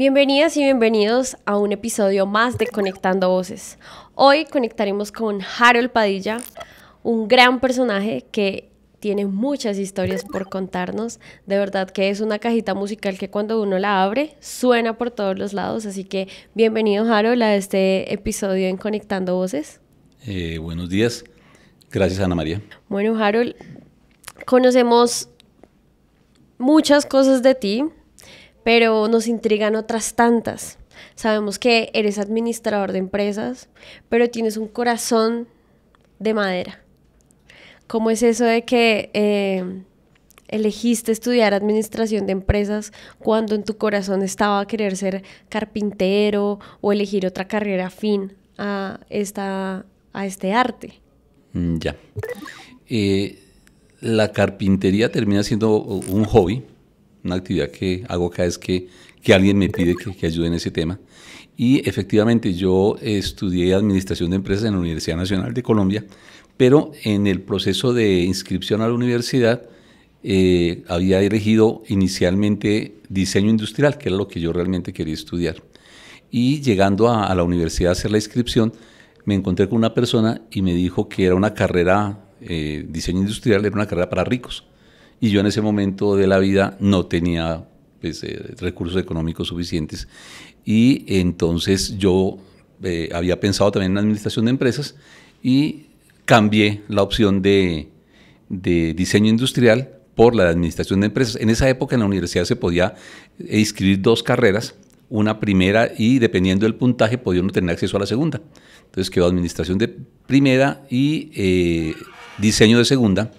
Bienvenidas y bienvenidos a un episodio más de Conectando Voces. Hoy conectaremos con Harold Padilla, un gran personaje que tiene muchas historias por contarnos. De verdad que es una cajita musical que cuando uno la abre suena por todos los lados. Así que bienvenido Harold a este episodio en Conectando Voces. Eh, buenos días. Gracias Ana María. Bueno Harold, conocemos muchas cosas de ti pero nos intrigan otras tantas. Sabemos que eres administrador de empresas, pero tienes un corazón de madera. ¿Cómo es eso de que eh, elegiste estudiar administración de empresas cuando en tu corazón estaba querer ser carpintero o elegir otra carrera afín a, esta, a este arte? Mm, ya. Eh, la carpintería termina siendo un hobby una actividad que hago cada vez que, que alguien me pide que, ayude en ese tema. Y efectivamente yo eh, estudié Administración de Empresas en la Universidad Nacional de Colombia, pero en el proceso de inscripción a la universidad eh, había elegido inicialmente diseño industrial, que era lo que yo realmente quería estudiar. Y llegando a, la universidad a hacer la inscripción, me encontré con una persona y me dijo que era una carrera, eh, diseño industrial era una carrera para ricos y yo en ese momento de la vida no tenía pues, eh, recursos económicos suficientes y entonces yo eh, había pensado también en la administración de empresas y cambié la opción de, diseño industrial por la de administración de empresas. En esa época en la universidad se podía eh, inscribir dos carreras, una primera y dependiendo del puntaje podía uno tener acceso a la segunda. Entonces quedó administración de primera y diseño de segunda.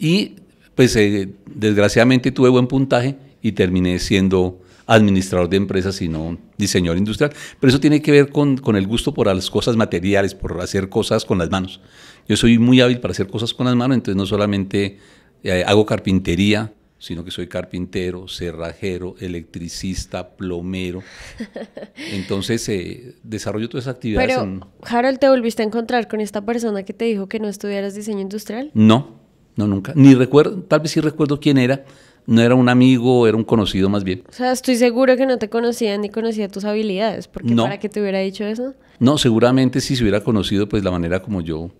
Y pues eh, desgraciadamente tuve buen puntaje y terminé siendo administrador de empresas y no diseñador industrial. Pero eso tiene que ver con, el gusto por las cosas materiales, por hacer cosas con las manos. Yo soy muy hábil para hacer cosas con las manos, entonces no solamente eh, hago carpintería, sino que soy carpintero, cerrajero, electricista, plomero. Entonces eh, desarrollo todas esas actividades. Pero, Harold, ¿te volviste a encontrar con esta persona que te dijo que no estudiaras diseño industrial? No, no, nunca. Ni recuerdo, tal vez sí recuerdo quién era. No era un amigo, era un conocido más bien. O sea, estoy seguro que no te conocía ni conocía tus habilidades, porque no. para que te hubiera dicho eso. No, seguramente si se hubiera conocido, pues la manera como yo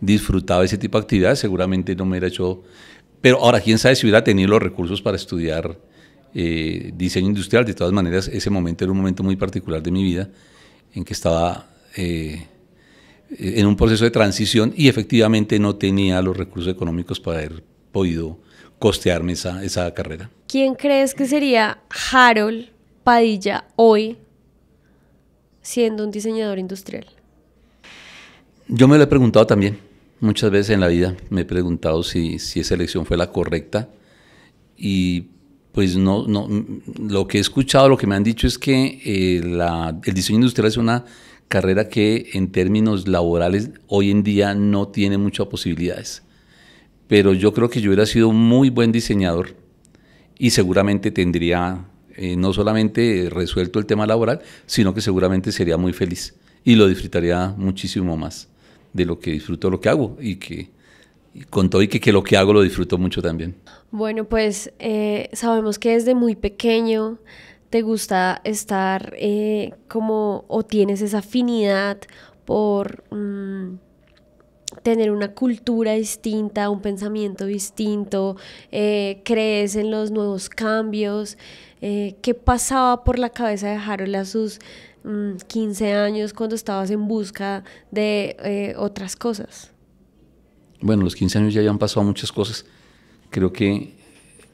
disfrutaba ese tipo de actividades, seguramente no me hubiera hecho. Pero ahora, quién sabe si hubiera tenido los recursos para estudiar eh, diseño industrial. De todas maneras, ese momento era un momento muy particular de mi vida en que estaba eh, en un proceso de transición y efectivamente no tenía los recursos económicos para haber podido costearme esa, esa carrera. ¿Quién crees que sería Harold Padilla hoy siendo un diseñador industrial? Yo me lo he preguntado también, muchas veces en la vida me he preguntado si, si esa elección fue la correcta y pues no, no, lo que he escuchado, lo que me han dicho es que eh, el diseño industrial es una carrera que en términos laborales hoy en día no tiene muchas posibilidades. Pero yo creo que yo hubiera sido muy buen diseñador y seguramente tendría eh, no solamente resuelto el tema laboral, sino que seguramente sería muy feliz y lo disfrutaría muchísimo más de lo que disfruto lo que hago y que con todo y que, lo que hago lo disfruto mucho también. Bueno, pues eh, sabemos que desde muy pequeño te gusta estar eh, como o tienes esa afinidad por mm, tener una cultura distinta, un pensamiento distinto, eh, crees en los nuevos cambios, eh, qué pasaba por la cabeza de Harold a sus 15 mm, años cuando estabas en busca de otras cosas. Bueno, los 15 años ya han pasado muchas cosas. Creo que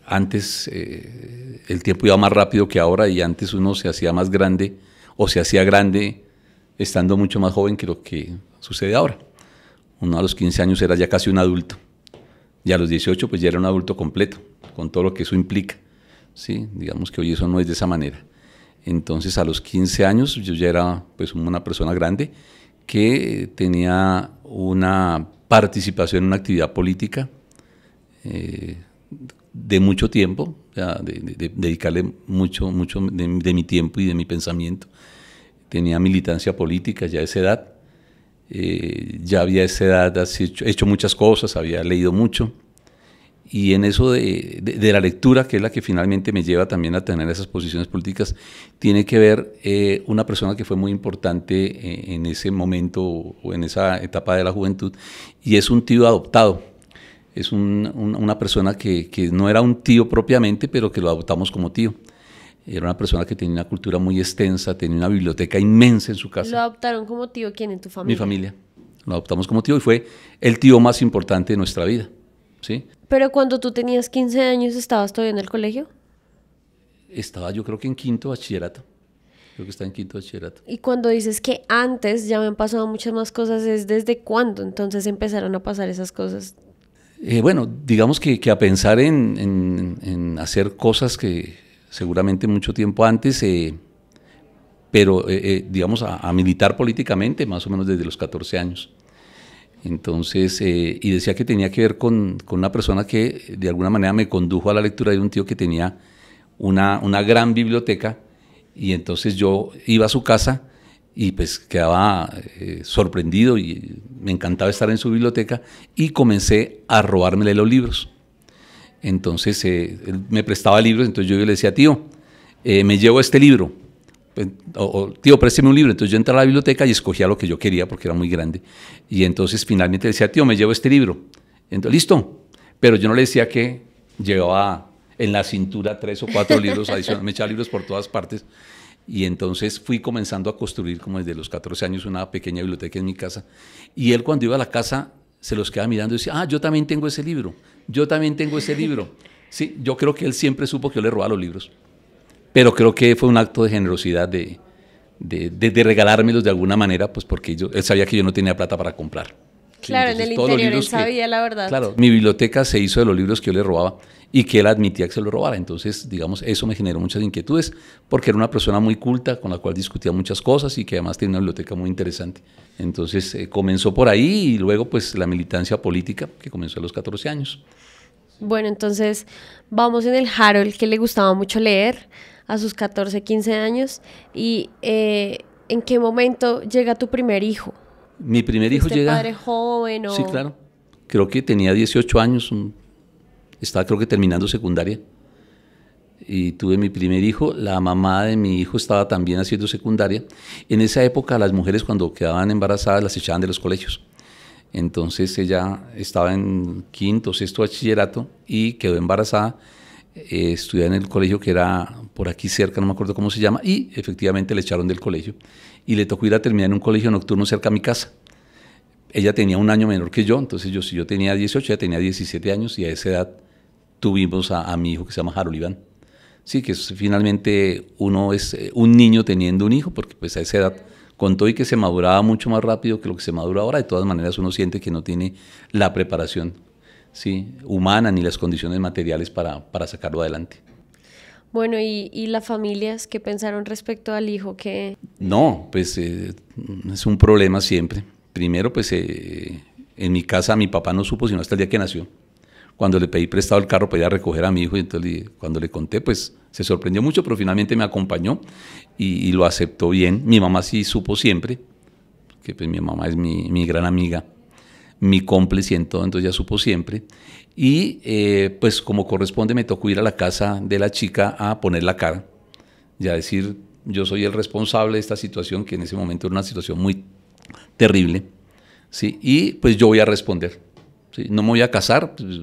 antes eh, el tiempo iba más rápido que ahora y antes uno se hacía más grande o se hacía grande estando mucho más joven que lo que sucede ahora. Uno a los 15 años era ya casi un adulto y a los 18 pues ya era un adulto completo, con todo lo que eso implica. ¿sí? Digamos que hoy eso no es de esa manera. Entonces a los 15 años yo ya era pues una persona grande que tenía una participación en una actividad política eh, de mucho tiempo, de, dedicarle mucho, mucho de, mi tiempo y de mi pensamiento. Tenía militancia política ya a esa edad. Eh, ya había esa edad hecho, muchas cosas, había leído mucho. Y en eso de, la lectura, que es la que finalmente me lleva también a tener esas posiciones políticas, tiene que ver eh, una persona que fue muy importante eh, en ese momento o en esa etapa de la juventud, y es un tío adoptado es una persona que, no era un tío propiamente, pero que lo adoptamos como tío. Era una persona que tenía una cultura muy extensa, tenía una biblioteca inmensa en su casa. ¿Lo adoptaron como tío quién en tu familia? Mi familia. Lo adoptamos como tío y fue el tío más importante de nuestra vida. ¿sí? Pero cuando tú tenías 15 años, ¿estabas todavía en el colegio? Estaba yo creo que en quinto bachillerato. Creo que estaba en quinto bachillerato. Y cuando dices que antes ya me han pasado muchas más cosas, ¿es desde cuándo entonces empezaron a pasar esas cosas? Eh, bueno, digamos que, a pensar en, hacer cosas que seguramente mucho tiempo antes, eh, pero eh, digamos a, militar políticamente más o menos desde los 14 años. Entonces, y decía que tenía que ver con, una persona que de alguna manera me condujo a la lectura de un tío que tenía una, una gran biblioteca y entonces yo iba a su casa y pues quedaba eh, sorprendido y me encantaba estar en su biblioteca y comencé a robármele los libros. Entonces eh, me prestaba libros, entonces yo, le decía, tío, eh, me llevo este libro. Pues, o, tío, présteme un libro. Entonces yo entraba a la biblioteca y escogía lo que yo quería porque era muy grande. Y entonces finalmente le decía, tío, me llevo este libro. Entonces, listo. Pero yo no le decía que llevaba en la cintura tres o cuatro libros adicionales, me echaba libros por todas partes. Y entonces fui comenzando a construir como desde los 14 años una pequeña biblioteca en mi casa. Y él cuando iba a la casa se los quedaba mirando y decía, ah, yo también tengo ese libro, yo también tengo ese libro. Sí, yo creo que él siempre supo que yo le robaba los libros. Pero creo que fue un acto de generosidad de, de, de, regalármelos de alguna manera, pues porque yo, él sabía que yo no tenía plata para comprar. Claro, en interior él sabía la verdad. Claro, mi biblioteca se hizo de los libros que yo le robaba y que él admitía que se lo robara. Entonces, digamos, eso me generó muchas inquietudes porque era una persona muy culta con la cual discutía muchas cosas y que además tiene una biblioteca muy interesante. Entonces, eh, comenzó por ahí y luego pues la militancia política que comenzó a los 14 años. Bueno, entonces vamos en el Harold que le gustaba mucho leer a sus 14, 15 años y eh, ¿en qué momento llega tu primer hijo? Mi primer hijo llega... padre joven o...? Sí, claro. Creo que tenía 18 años, un estaba creo que terminando secundaria y tuve mi primer hijo, la mamá de mi hijo estaba también haciendo secundaria. En esa época las mujeres cuando quedaban embarazadas las echaban de los colegios. Entonces ella estaba en quinto, sexto bachillerato y quedó embarazada. Eh, estudiaba en el colegio que era por aquí cerca, no me acuerdo cómo se llama, y efectivamente le echaron del colegio. Y le tocó ir a terminar en un colegio nocturno cerca a mi casa. Ella tenía un año menor que yo, entonces yo, si yo tenía 18, ella tenía 17 años y a esa edad tuvimos a, mi hijo que se llama Harold Iván. Sí, que finalmente uno es eh, un niño teniendo un hijo, porque pues a esa edad contó y que se maduraba mucho más rápido que lo que se madura ahora, de todas maneras uno siente que no tiene la preparación ¿sí? humana ni las condiciones materiales para, sacarlo adelante. Bueno, ¿y, las familias qué pensaron respecto al hijo? que No, pues eh, es un problema siempre. Primero, pues eh, en mi casa mi papá no supo sino hasta el día que nació cuando le pedí prestado el carro para ir a recoger a mi hijo, y entonces cuando le conté, pues se sorprendió mucho, pero finalmente me acompañó y, lo aceptó bien. Mi mamá sí supo siempre, que pues mi mamá es mi, gran amiga, mi cómplice en todo, entonces ya supo siempre. Y eh, pues como corresponde, me tocó ir a la casa de la chica a poner la cara, ya decir, yo soy el responsable de esta situación, que en ese momento era una situación muy terrible, ¿sí? y pues yo voy a responder no me voy a casar, pues,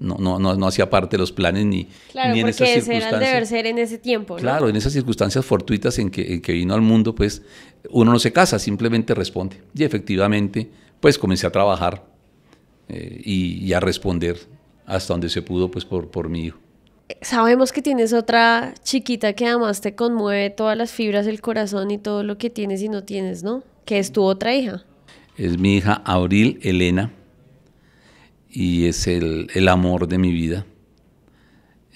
no, no, no, hacía parte de los planes ni, ni en esas circunstancias. Claro, deber ser en ese tiempo. Claro, en esas circunstancias fortuitas en que, vino al mundo, pues uno no se casa, simplemente responde. Y efectivamente, pues comencé a trabajar eh, y, a responder hasta donde se pudo, pues por, por mi hijo. Sabemos que tienes otra chiquita que además te conmueve todas las fibras del corazón y todo lo que tienes y no tienes, ¿no? Que es tu otra hija. Es mi hija Abril Elena y es el, el amor de mi vida.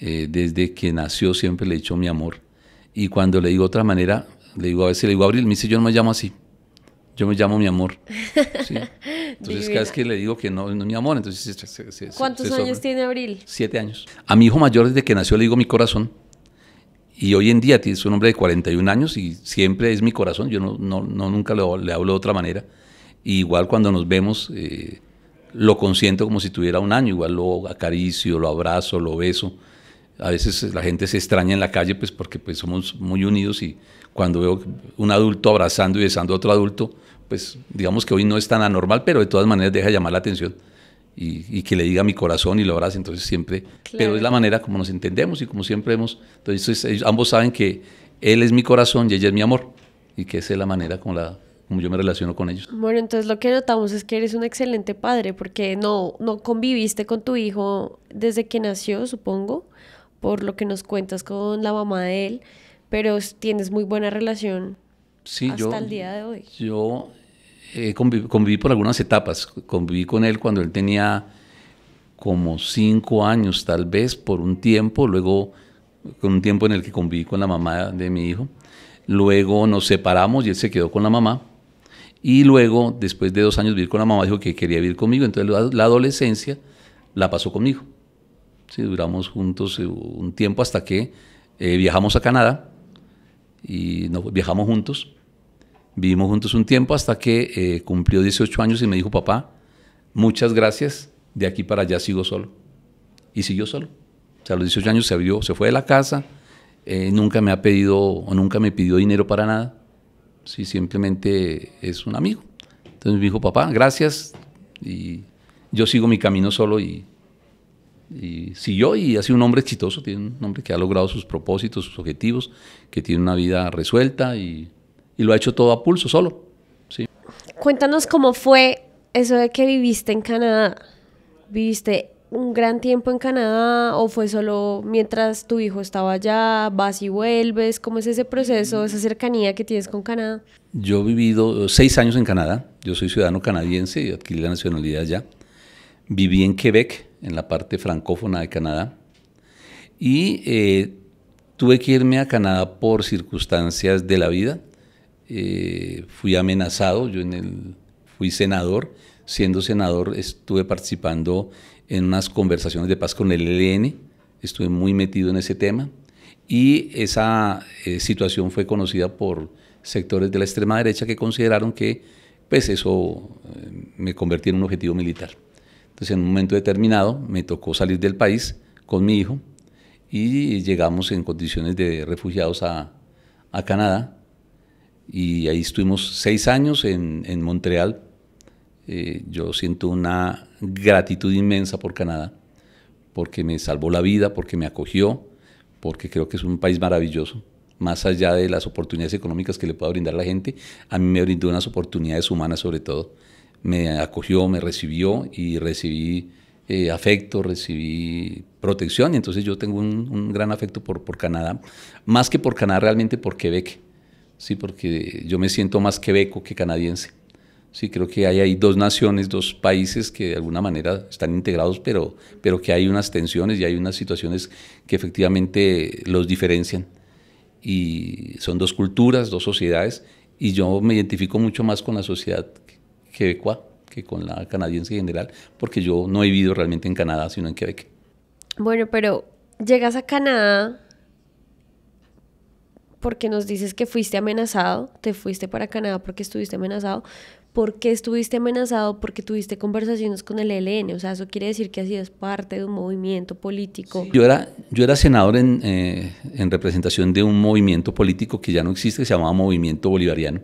Eh, desde que nació siempre le he dicho mi amor. Y cuando le digo otra manera, le digo a veces, le digo a Abril, me dice, yo no me llamo así, yo me llamo mi amor. Entonces cada vez que le digo que no, no mi amor, entonces se, ¿Cuántos años tiene Abril? Siete años. A mi hijo mayor desde que nació le digo mi corazón. Y hoy en día tiene un hombre de 41 años y siempre es mi corazón, yo no, no, no nunca le, hablo de otra manera. igual cuando nos vemos... Eh, lo consiento como si tuviera un año, igual lo acaricio, lo abrazo, lo beso. A veces la gente se extraña en la calle pues porque pues somos muy unidos y cuando veo un adulto abrazando y besando a otro adulto, pues digamos que hoy no es tan anormal, pero de todas maneras deja llamar la atención y, que le diga mi corazón y lo abrace, entonces siempre, pero es la manera como nos entendemos y como siempre hemos, entonces ambos saben que él es mi corazón y ella es mi amor y que esa es la manera con la como yo me relaciono con ellos. Bueno, entonces lo que notamos es que eres un excelente padre porque no, no conviviste con tu hijo desde que nació, supongo, por lo que nos cuentas con la mamá de él, pero tienes muy buena relación sí, hasta el día de hoy. Yo eh, conviví por algunas etapas. Conviví con él cuando él tenía como cinco años, tal vez, por un tiempo, luego con un tiempo en el que conviví con la mamá de mi hijo. Luego nos separamos y él se quedó con la mamá. Y luego, después de dos años vivir con la mamá, dijo que quería vivir conmigo. Entonces la adolescencia la pasó conmigo. Sí, duramos juntos eh, un tiempo hasta que eh, viajamos a Canadá y nos, viajamos juntos. Vivimos juntos un tiempo hasta que eh, cumplió 18 años y me dijo, papá, muchas gracias, de aquí para allá sigo solo. Y siguió solo. a los 18 años se abrió, se fue de la casa, nunca me ha pedido o nunca me pidió dinero para nada si simplemente es un amigo. Entonces me dijo, papá, gracias. Y yo sigo mi camino solo y, y siguió y ha sido un hombre exitoso, tiene un hombre que ha logrado sus propósitos, sus objetivos, que tiene una vida resuelta y, lo ha hecho todo a pulso solo. Sí. Cuéntanos cómo fue eso de que viviste en Canadá. Viviste un gran tiempo en Canadá o fue solo mientras tu hijo estaba allá, vas y vuelves? ¿Cómo es ese proceso, esa mm. cercanía que tienes con Canadá? Yo he vivido eh, seis años en Canadá, yo soy ciudadano canadiense y adquirí la nacionalidad allá. Viví en Quebec, en la parte francófona de Canadá, y eh, tuve que irme a Canadá por circunstancias de la vida. Eh, fui amenazado, yo en el, fui senador, siendo senador estuve participando en unas conversaciones de paz con el ELN, estuve muy metido en ese tema y esa eh, situación fue conocida por sectores de la extrema derecha que consideraron que pues eso eh, me convertía en un objetivo militar. Entonces en un momento determinado me tocó salir del país con mi hijo y llegamos en condiciones de refugiados a, a Canadá y ahí estuvimos seis años en, en Montreal. Eh, yo siento una gratitud inmensa por Canadá, porque me salvó la vida, porque me acogió, porque creo que es un país maravilloso. Más allá de las oportunidades económicas que le pueda brindar la gente, a mí me brindó unas oportunidades humanas sobre todo. Me acogió, me recibió y recibí eh, afecto, recibí protección. Y entonces yo tengo un, gran afecto por, por, Canadá, más que por Canadá realmente por Quebec. Sí, porque yo me siento más quebeco que canadiense. Sí, creo que hay, ahí dos naciones, dos países que de alguna manera están integrados, pero, pero que hay unas tensiones y hay unas situaciones que efectivamente los diferencian. Y son dos culturas, dos sociedades, y yo me identifico mucho más con la sociedad quebecua que con la canadiense en general, porque yo no he vivido realmente en Canadá, sino en Quebec. Bueno, pero llegas a Canadá porque nos dices que fuiste amenazado, te fuiste para Canadá porque estuviste amenazado, por qué estuviste amenazado, porque tuviste conversaciones con el ELN. O sea, eso quiere decir que sido parte de un movimiento político. Yo, era, yo era senador en, eh, en, representación de un movimiento político que ya no existe, que se llamaba Movimiento Bolivariano,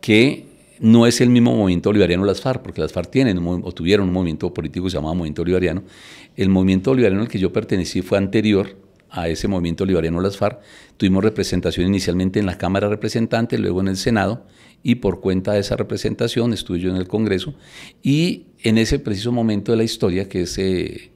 que no es el mismo movimiento bolivariano las FARC, porque las FARC tienen o tuvieron un movimiento político que se llamaba Movimiento Bolivariano. El movimiento bolivariano al que yo pertenecí fue anterior a ese movimiento bolivariano las FARC. Tuvimos representación inicialmente en la Cámara de Representantes, luego en el Senado y por cuenta de esa representación estuve yo en el Congreso y en ese preciso momento de la historia, que es eh,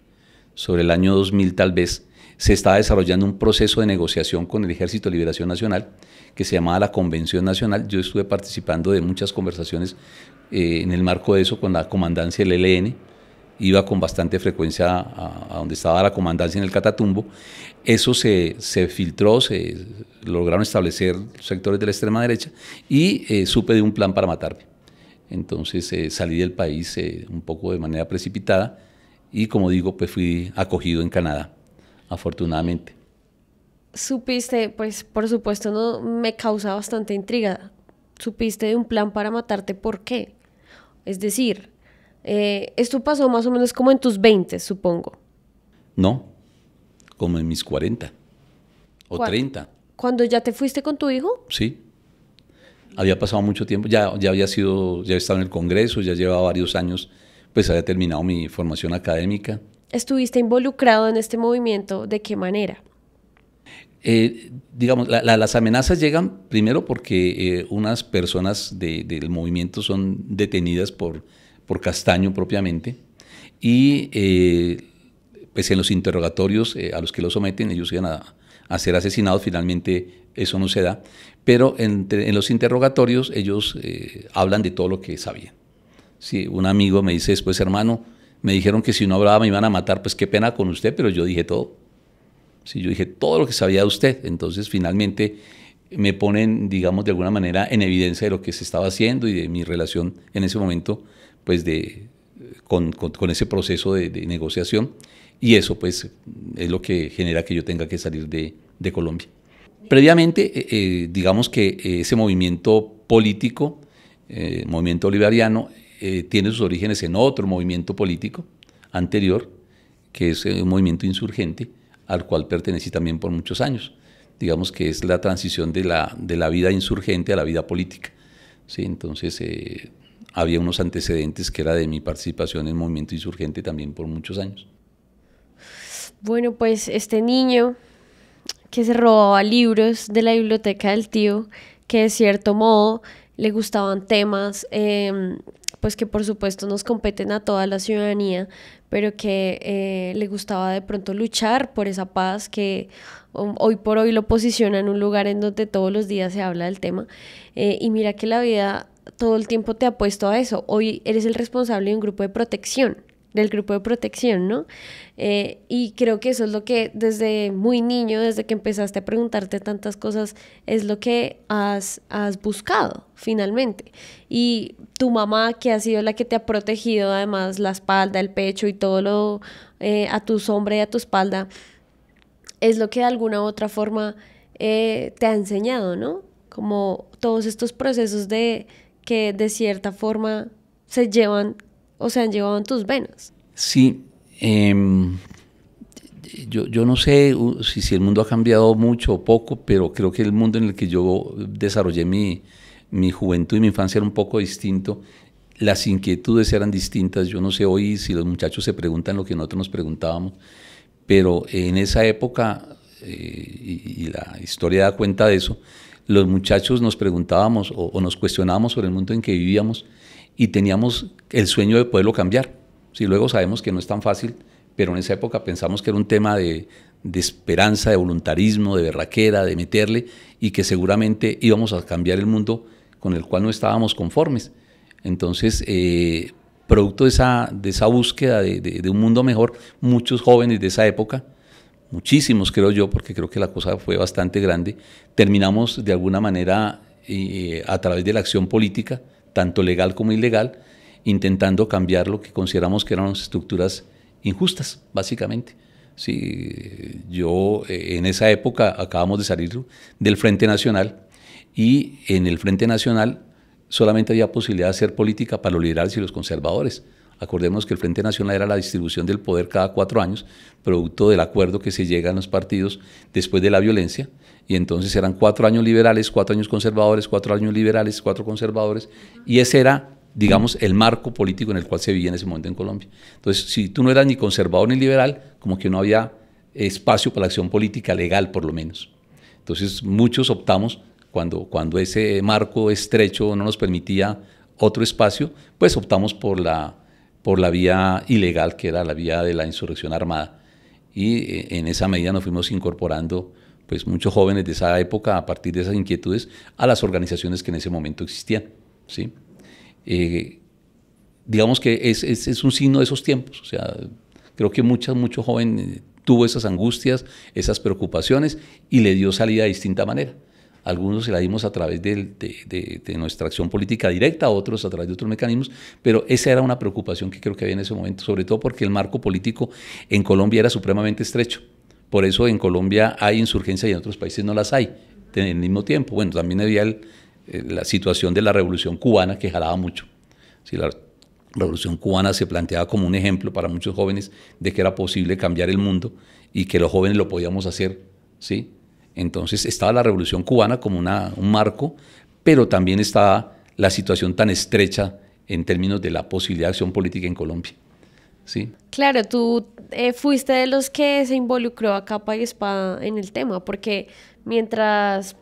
sobre el año 2000 tal vez, se estaba desarrollando un proceso de negociación con el Ejército de Liberación Nacional que se llamaba la Convención Nacional. Yo estuve participando de muchas conversaciones eh, en el marco de eso con la comandancia del ELN iba con bastante frecuencia a, donde estaba la comandancia en el Catatumbo. Eso se, filtró, se lograron establecer sectores de la extrema derecha y eh, supe de un plan para matarme. Entonces eh, salí del país eh, un poco de manera precipitada y como digo, pues fui acogido en Canadá, afortunadamente. Supiste, pues por supuesto no me causa bastante intriga. Supiste de un plan para matarte, ¿por qué? Es decir, eh, esto pasó más o menos como en tus 20, supongo. No, como en mis 40 o 30. ¿Cuándo ya te fuiste con tu hijo? Sí. Había pasado mucho tiempo, ya, ya había sido, ya estado en el Congreso, ya llevaba varios años, pues había terminado mi formación académica. ¿Estuviste involucrado en este movimiento? ¿De qué manera? Eh, digamos, las amenazas llegan primero porque eh, unas personas del movimiento son detenidas por por Castaño propiamente, y eh, pues en los interrogatorios eh, a los que lo someten ellos iban a, ser asesinados, finalmente eso no se da, pero en los interrogatorios ellos eh, hablan de todo lo que sabían. Sí, un amigo me dice después, hermano, me dijeron que si no hablaba me iban a matar, pues qué pena con usted, pero yo dije todo. Sí, yo dije todo lo que sabía de usted. Entonces, finalmente me ponen, digamos, de alguna manera en evidencia de lo que se estaba haciendo y de mi relación en ese momento pues de, con, con, ese proceso de, negociación y eso pues es lo que genera que yo tenga que salir de, de Colombia. Previamente, eh, eh, digamos que eh, ese movimiento político, eh, movimiento bolivariano, tiene sus orígenes en otro movimiento político anterior, que es un movimiento insurgente al cual pertenecí también por muchos años. Digamos que es la transición de la, de la vida insurgente a la vida política. ¿sí? Entonces, había unos antecedentes que era de mi participación en movimiento insurgente también por muchos años. Bueno, pues este niño que se robaba libros de la biblioteca del tío, que de cierto modo le gustaban temas em, pues que por supuesto nos competen a toda la ciudadanía, pero que eh, le gustaba de pronto luchar por esa paz que um, hoy por hoy lo posiciona en un lugar en donde todos los días se habla del tema. Eh, y mira que la vida todo el tiempo te ha puesto a eso. Hoy eres el responsable de un grupo de protección del grupo de protección, ¿no? Eh, y creo que eso es lo que desde muy niño, desde que empezaste a preguntarte tantas cosas, es lo que has, has buscado finalmente. Y tu mamá, que ha sido la que te ha protegido además la espalda, el pecho y todo lo eh, a tu sombra y a tu espalda, es lo que de alguna u otra forma eh, te ha enseñado, ¿no? Como todos estos procesos de que de cierta forma se llevan o se han llevado en tus venas. Sí, em, yo, no sé si, si el mundo ha cambiado mucho o poco, pero creo que el mundo en el que yo desarrollé mi, mi juventud y mi infancia era un poco distinto, las inquietudes eran distintas, yo no sé hoy si los muchachos se preguntan lo que nosotros nos preguntábamos, pero en esa época, eh, y, la historia da cuenta de eso, los muchachos nos preguntábamos o, nos cuestionábamos sobre el mundo en que vivíamos y teníamos el sueño de poderlo cambiar. Si luego sabemos que no es tan fácil, pero en esa época pensamos que era un tema de, de, esperanza, de voluntarismo, de berraquera, de meterle, y que seguramente íbamos a cambiar el mundo con el cual no estábamos conformes. Entonces, eh, producto de esa, búsqueda de, un mundo mejor, muchos jóvenes de esa época, muchísimos creo yo, porque creo que la cosa fue bastante grande, terminamos de alguna manera eh, a través de la acción política, tanto legal como ilegal, intentando cambiar lo que consideramos que eran estructuras injustas, básicamente. Si yo eh, en esa época acabamos de salir del Frente Nacional, y en el Frente Nacional solamente había posibilidad de hacer política para los liberales y los conservadores. Acordemos que el Frente Nacional era la distribución del poder cada cuatro años, producto del acuerdo que se llega en los partidos después de la violencia. Y entonces eran cuatro años liberales, cuatro años conservadores, cuatro años liberales, cuatro conservadores. Y ese era, digamos, el marco político en el cual se vivía en ese momento en Colombia. Entonces, si tú no eras ni conservador ni liberal, como que no había espacio para la acción política legal, por lo menos. Entonces, muchos optamos cuando, cuando ese marco estrecho no nos permitía otro espacio, pues optamos por la, por la vía ilegal, que era la vía de la insurrección armada. Y eh, en esa medida nos fuimos incorporando pues muchos jóvenes de esa época, a partir de esas inquietudes, a las organizaciones que en ese momento existían. ¿sí? Eh, digamos que es, es, es, un signo de esos tiempos. O sea, creo que muchas, muchos jóvenes eh, tuvo esas angustias, esas preocupaciones y le dio salida de distinta manera. Algunos se la dimos a través de, nuestra acción política directa, otros a través de otros mecanismos, pero esa era una preocupación que creo que había en ese momento, sobre todo porque el marco político en Colombia era supremamente estrecho. Por eso en Colombia hay insurgencia y en otros países no las hay en el mismo tiempo. Bueno, también había eh, la situación de la revolución cubana que jalaba mucho. Si la revolución cubana se planteaba como un ejemplo para muchos jóvenes de que era posible cambiar el mundo y que los jóvenes lo podíamos hacer, ¿sí? Entonces estaba la Revolución cubana como una, un marco, pero también estaba la situación tan estrecha en términos de la posibilidad de acción política en Colombia. ¿Sí? Claro, tú eh, fuiste de los que se involucró a capa y espada en el tema, porque mientras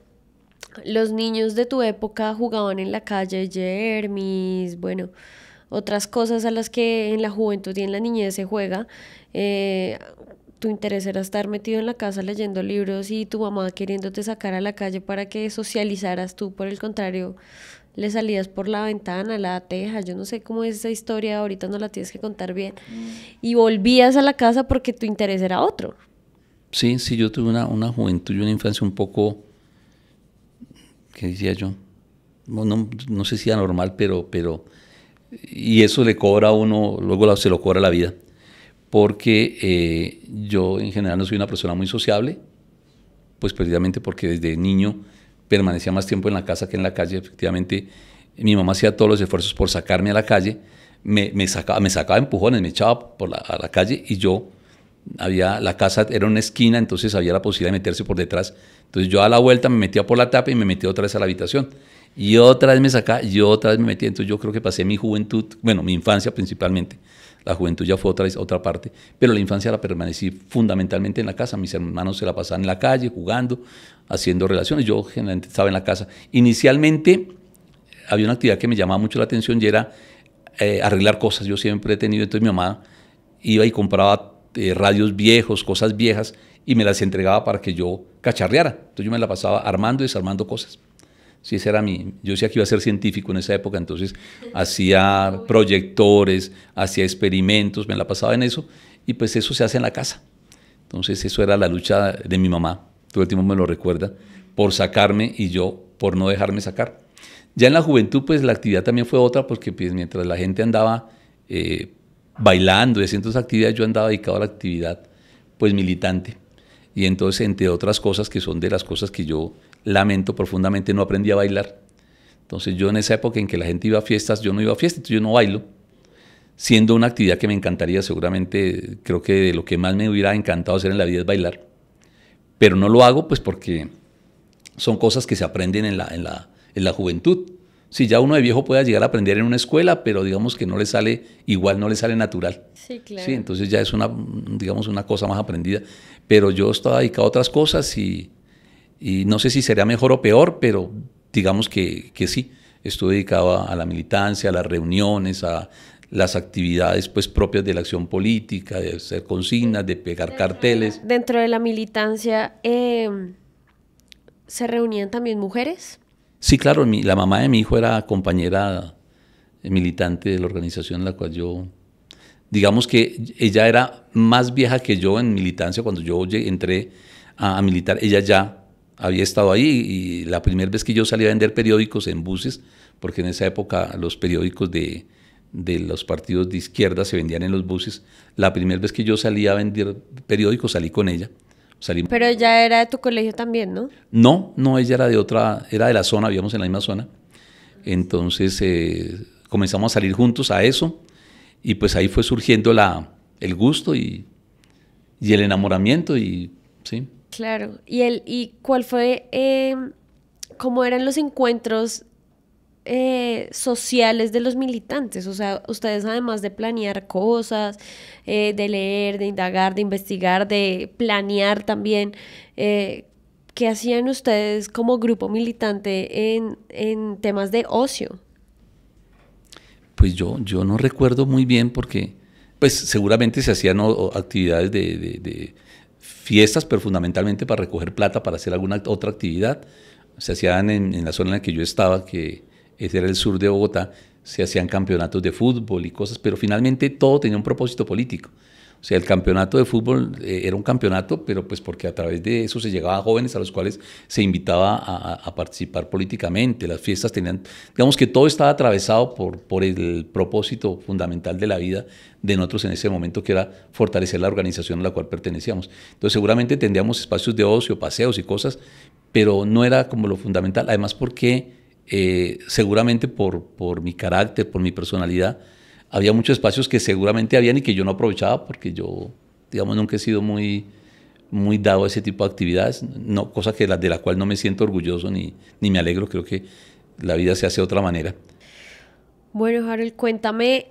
los niños de tu época jugaban en la calle, Jermis, bueno, otras cosas a las que en la juventud y en la niñez se juega, eh, tu interés era estar metido en la casa leyendo libros y tu mamá queriéndote sacar a la calle para que socializaras tú, por el contrario, le salías por la ventana, la teja, yo no sé cómo es esa historia, ahorita no la tienes que contar bien, mm. y volvías a la casa porque tu interés era otro. Sí, sí, yo tuve una, juventud y una infancia un poco, ¿qué decía yo? No, no sé si normal pero, pero, y eso le cobra a uno, luego se lo cobra la vida porque eh, yo en general no soy una persona muy sociable, pues precisamente porque desde niño permanecía más tiempo en la casa que en la calle. Efectivamente, mi mamá hacía todos los esfuerzos por sacarme a la calle, me, sacaba, me sacaba empujones, me echaba por la, a la calle y yo había, la casa era una esquina, entonces había la posibilidad de meterse por detrás. Entonces yo a la vuelta me metía por la tapa y me metía otra vez a la habitación. Y otra vez me sacaba y otra vez me metía. Entonces yo creo que pasé mi juventud, bueno, mi infancia principalmente, la juventud ya fue otra, otra parte, pero la infancia la permanecí fundamentalmente en la casa. Mis hermanos se la pasaban en la calle, jugando, haciendo relaciones. Yo generalmente estaba en la casa. Inicialmente había una actividad que me llamaba mucho la atención y era eh, arreglar cosas. Yo siempre he tenido, entonces mi mamá iba y compraba eh, radios viejos, cosas viejas, y me las entregaba para que yo cacharreara. Entonces yo me la pasaba armando y desarmando cosas. Sí, ese era mi. Yo decía que iba a ser científico en esa época, entonces hacía proyectores, hacía experimentos, me la pasaba en eso, y pues eso se hace en la casa. Entonces, eso era la lucha de mi mamá, todo el tiempo me lo recuerda, por sacarme y yo por no dejarme sacar. Ya en la juventud, pues la actividad también fue otra, porque pues, mientras la gente andaba eh, bailando y haciendo esas actividades, yo andaba dedicado a la actividad pues militante. Y entonces, entre otras cosas que son de las cosas que yo lamento profundamente, no aprendí a bailar. Entonces yo en esa época en que la gente iba a fiestas, yo no iba a fiestas, yo no bailo, siendo una actividad que me encantaría, seguramente creo que de lo que más me hubiera encantado hacer en la vida es bailar, pero no lo hago pues porque son cosas que se aprenden en la, en la, en la juventud. Si ya uno de viejo puede llegar a aprender en una escuela, pero digamos que no le sale, igual no le sale natural. Sí, claro. Sí, entonces ya es una, digamos, una cosa más aprendida. Pero yo estaba dedicado a otras cosas y, y no sé si sería mejor o peor, pero digamos que, que sí. Estuve dedicado a, la militancia, a las reuniones, a las actividades pues propias de la acción política, de hacer consignas, de pegar carteles. dentro de la militancia, em, ¿se reunían también mujeres? Sí, claro, la mamá de mi hijo era compañera eh, militante de la organización en la cual yo, digamos que ella era más vieja que yo en militancia cuando yo entré a militar, ella ya había estado ahí y la primera vez que yo salí a vender periódicos en buses, porque en esa época los periódicos de, de los partidos de izquierda se vendían en los buses, la primera vez que yo salí a vender periódicos salí con ella. Pero ella era de tu colegio también, ¿no? No, no, ella era de otra, era de la zona, vivíamos en la misma zona. Entonces eh, comenzamos a salir juntos a eso y pues ahí fue surgiendo la, el gusto y, y el enamoramiento y sí. Claro. ¿Y, el, y cuál fue, eh, cómo eran los encuentros eh, sociales de los militantes? O sea, ustedes además de planear cosas, eh, de leer, de indagar, de investigar, de planear también, ¿qué hacían ustedes como grupo militante en, temas de ocio? Pues yo, yo no recuerdo muy bien porque, pues seguramente se hacían actividades de fiestas, pero fundamentalmente para recoger plata para hacer alguna otra actividad. Se hacían en, en la zona en la que yo estaba, que era el sur de Bogotá, se hacían campeonatos de fútbol y cosas, pero finalmente todo tenía un propósito político. O sea, el campeonato de fútbol eh, era un campeonato, pero pues porque a través de eso se llegaba a jóvenes a los cuales se invitaba a, participar políticamente. Las fiestas tenían, digamos que todo estaba atravesado por, por el propósito fundamental de la vida de nosotros en ese momento, que era fortalecer la organización a la cual pertenecíamos. Entonces seguramente tendríamos espacios de ocio, paseos y cosas, pero no era como lo fundamental. Además porque eh, seguramente por, por mi carácter, por mi personalidad, había muchos espacios que seguramente habían y que yo no aprovechaba porque yo, digamos, nunca he sido muy, muy dado a ese tipo de actividades, no, cosa que las de la cual no me siento orgulloso ni, ni me alegro, creo que la vida se hace de otra manera. Bueno, Harold, cuéntame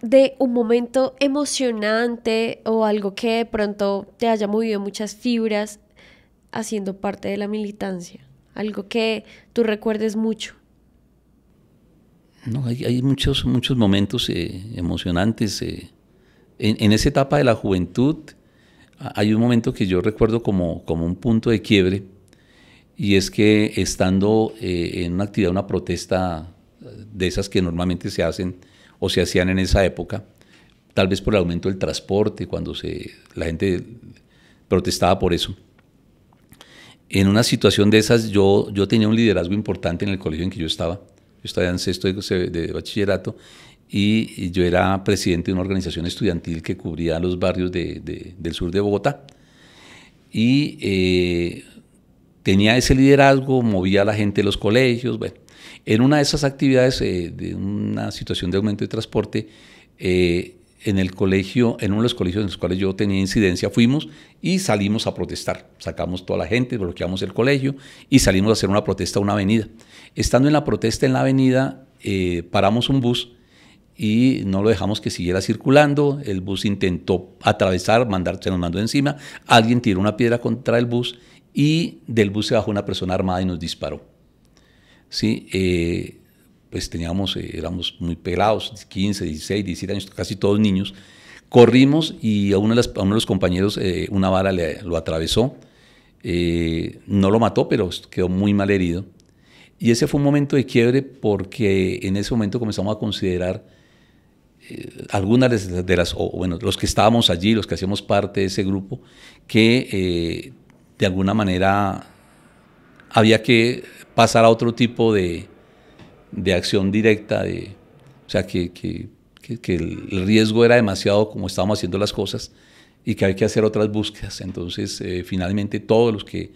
de un momento emocionante o algo que de pronto te haya movido muchas fibras haciendo parte de la militancia, algo que tú recuerdes mucho. No, hay, muchos, muchos momentos eh, emocionantes. Eh, en, esa etapa de la juventud hay un momento que yo recuerdo como, como un punto de quiebre y es que estando eh, en una actividad, una protesta de esas que normalmente se hacen o se hacían en esa época, tal vez por el aumento del transporte, cuando se, la gente protestaba por eso. En una situación de esas yo, yo tenía un liderazgo importante en el colegio en que yo estaba yo estaba en sexto de, bachillerato, y, yo era presidente de una organización estudiantil que cubría los barrios del sur de Bogotá. Y eh, tenía ese liderazgo, movía a la gente de los colegios. Bueno, en una de esas actividades eh, de una situación de aumento de transporte, eh, en el colegio, en uno de los colegios en los cuales yo tenía incidencia, fuimos y salimos a protestar. Sacamos toda la gente, bloqueamos el colegio y salimos a hacer una protesta a una avenida. Estando en la protesta en la avenida, eh, paramos un bus y no lo dejamos que siguiera circulando. El bus intentó atravesar, mandar, se nos mandó encima. Alguien tiró una piedra contra el bus y del bus se bajó una persona armada y nos disparó. ¿Sí? Eh, pues teníamos, eh, éramos muy pelados, 15, 16, 17 años, casi todos niños, corrimos y a, uno de los compañeros eh, una vara le, lo atravesó, eh, no lo mató, pero quedó muy mal herido. Y ese fue un momento de quiebre porque en ese momento comenzamos a considerar algunas de las, bueno, los que estábamos allí, los que hacíamos parte de ese grupo, que de alguna manera había que pasar a otro tipo de, de acción directa, de, o sea, que, el riesgo era demasiado como estábamos haciendo las cosas y que hay que hacer otras búsquedas. Entonces, eh, finalmente, todos los que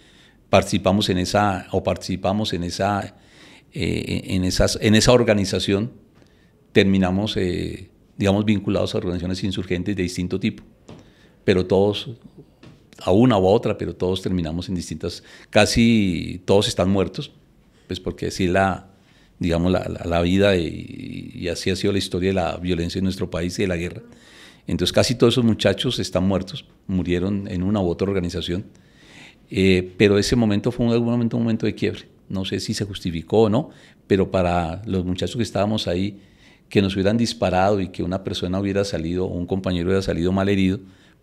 participamos en esa, o participamos en esa, eh, en, esas, en esa organización, terminamos, eh, digamos, vinculados a organizaciones insurgentes de distinto tipo, pero todos a una o a otra, pero todos terminamos en distintas, casi todos están muertos, pues porque si la, digamos, la, la, vida y, así ha sido la historia de la violencia en nuestro país y de la guerra. Entonces casi todos esos muchachos están muertos, murieron en una u otra organización, eh, pero ese momento fue un, algún momento, un momento de quiebre. No sé si se justificó o no, pero para los muchachos que estábamos ahí, que nos hubieran disparado y que una persona hubiera salido, un compañero hubiera salido mal herido,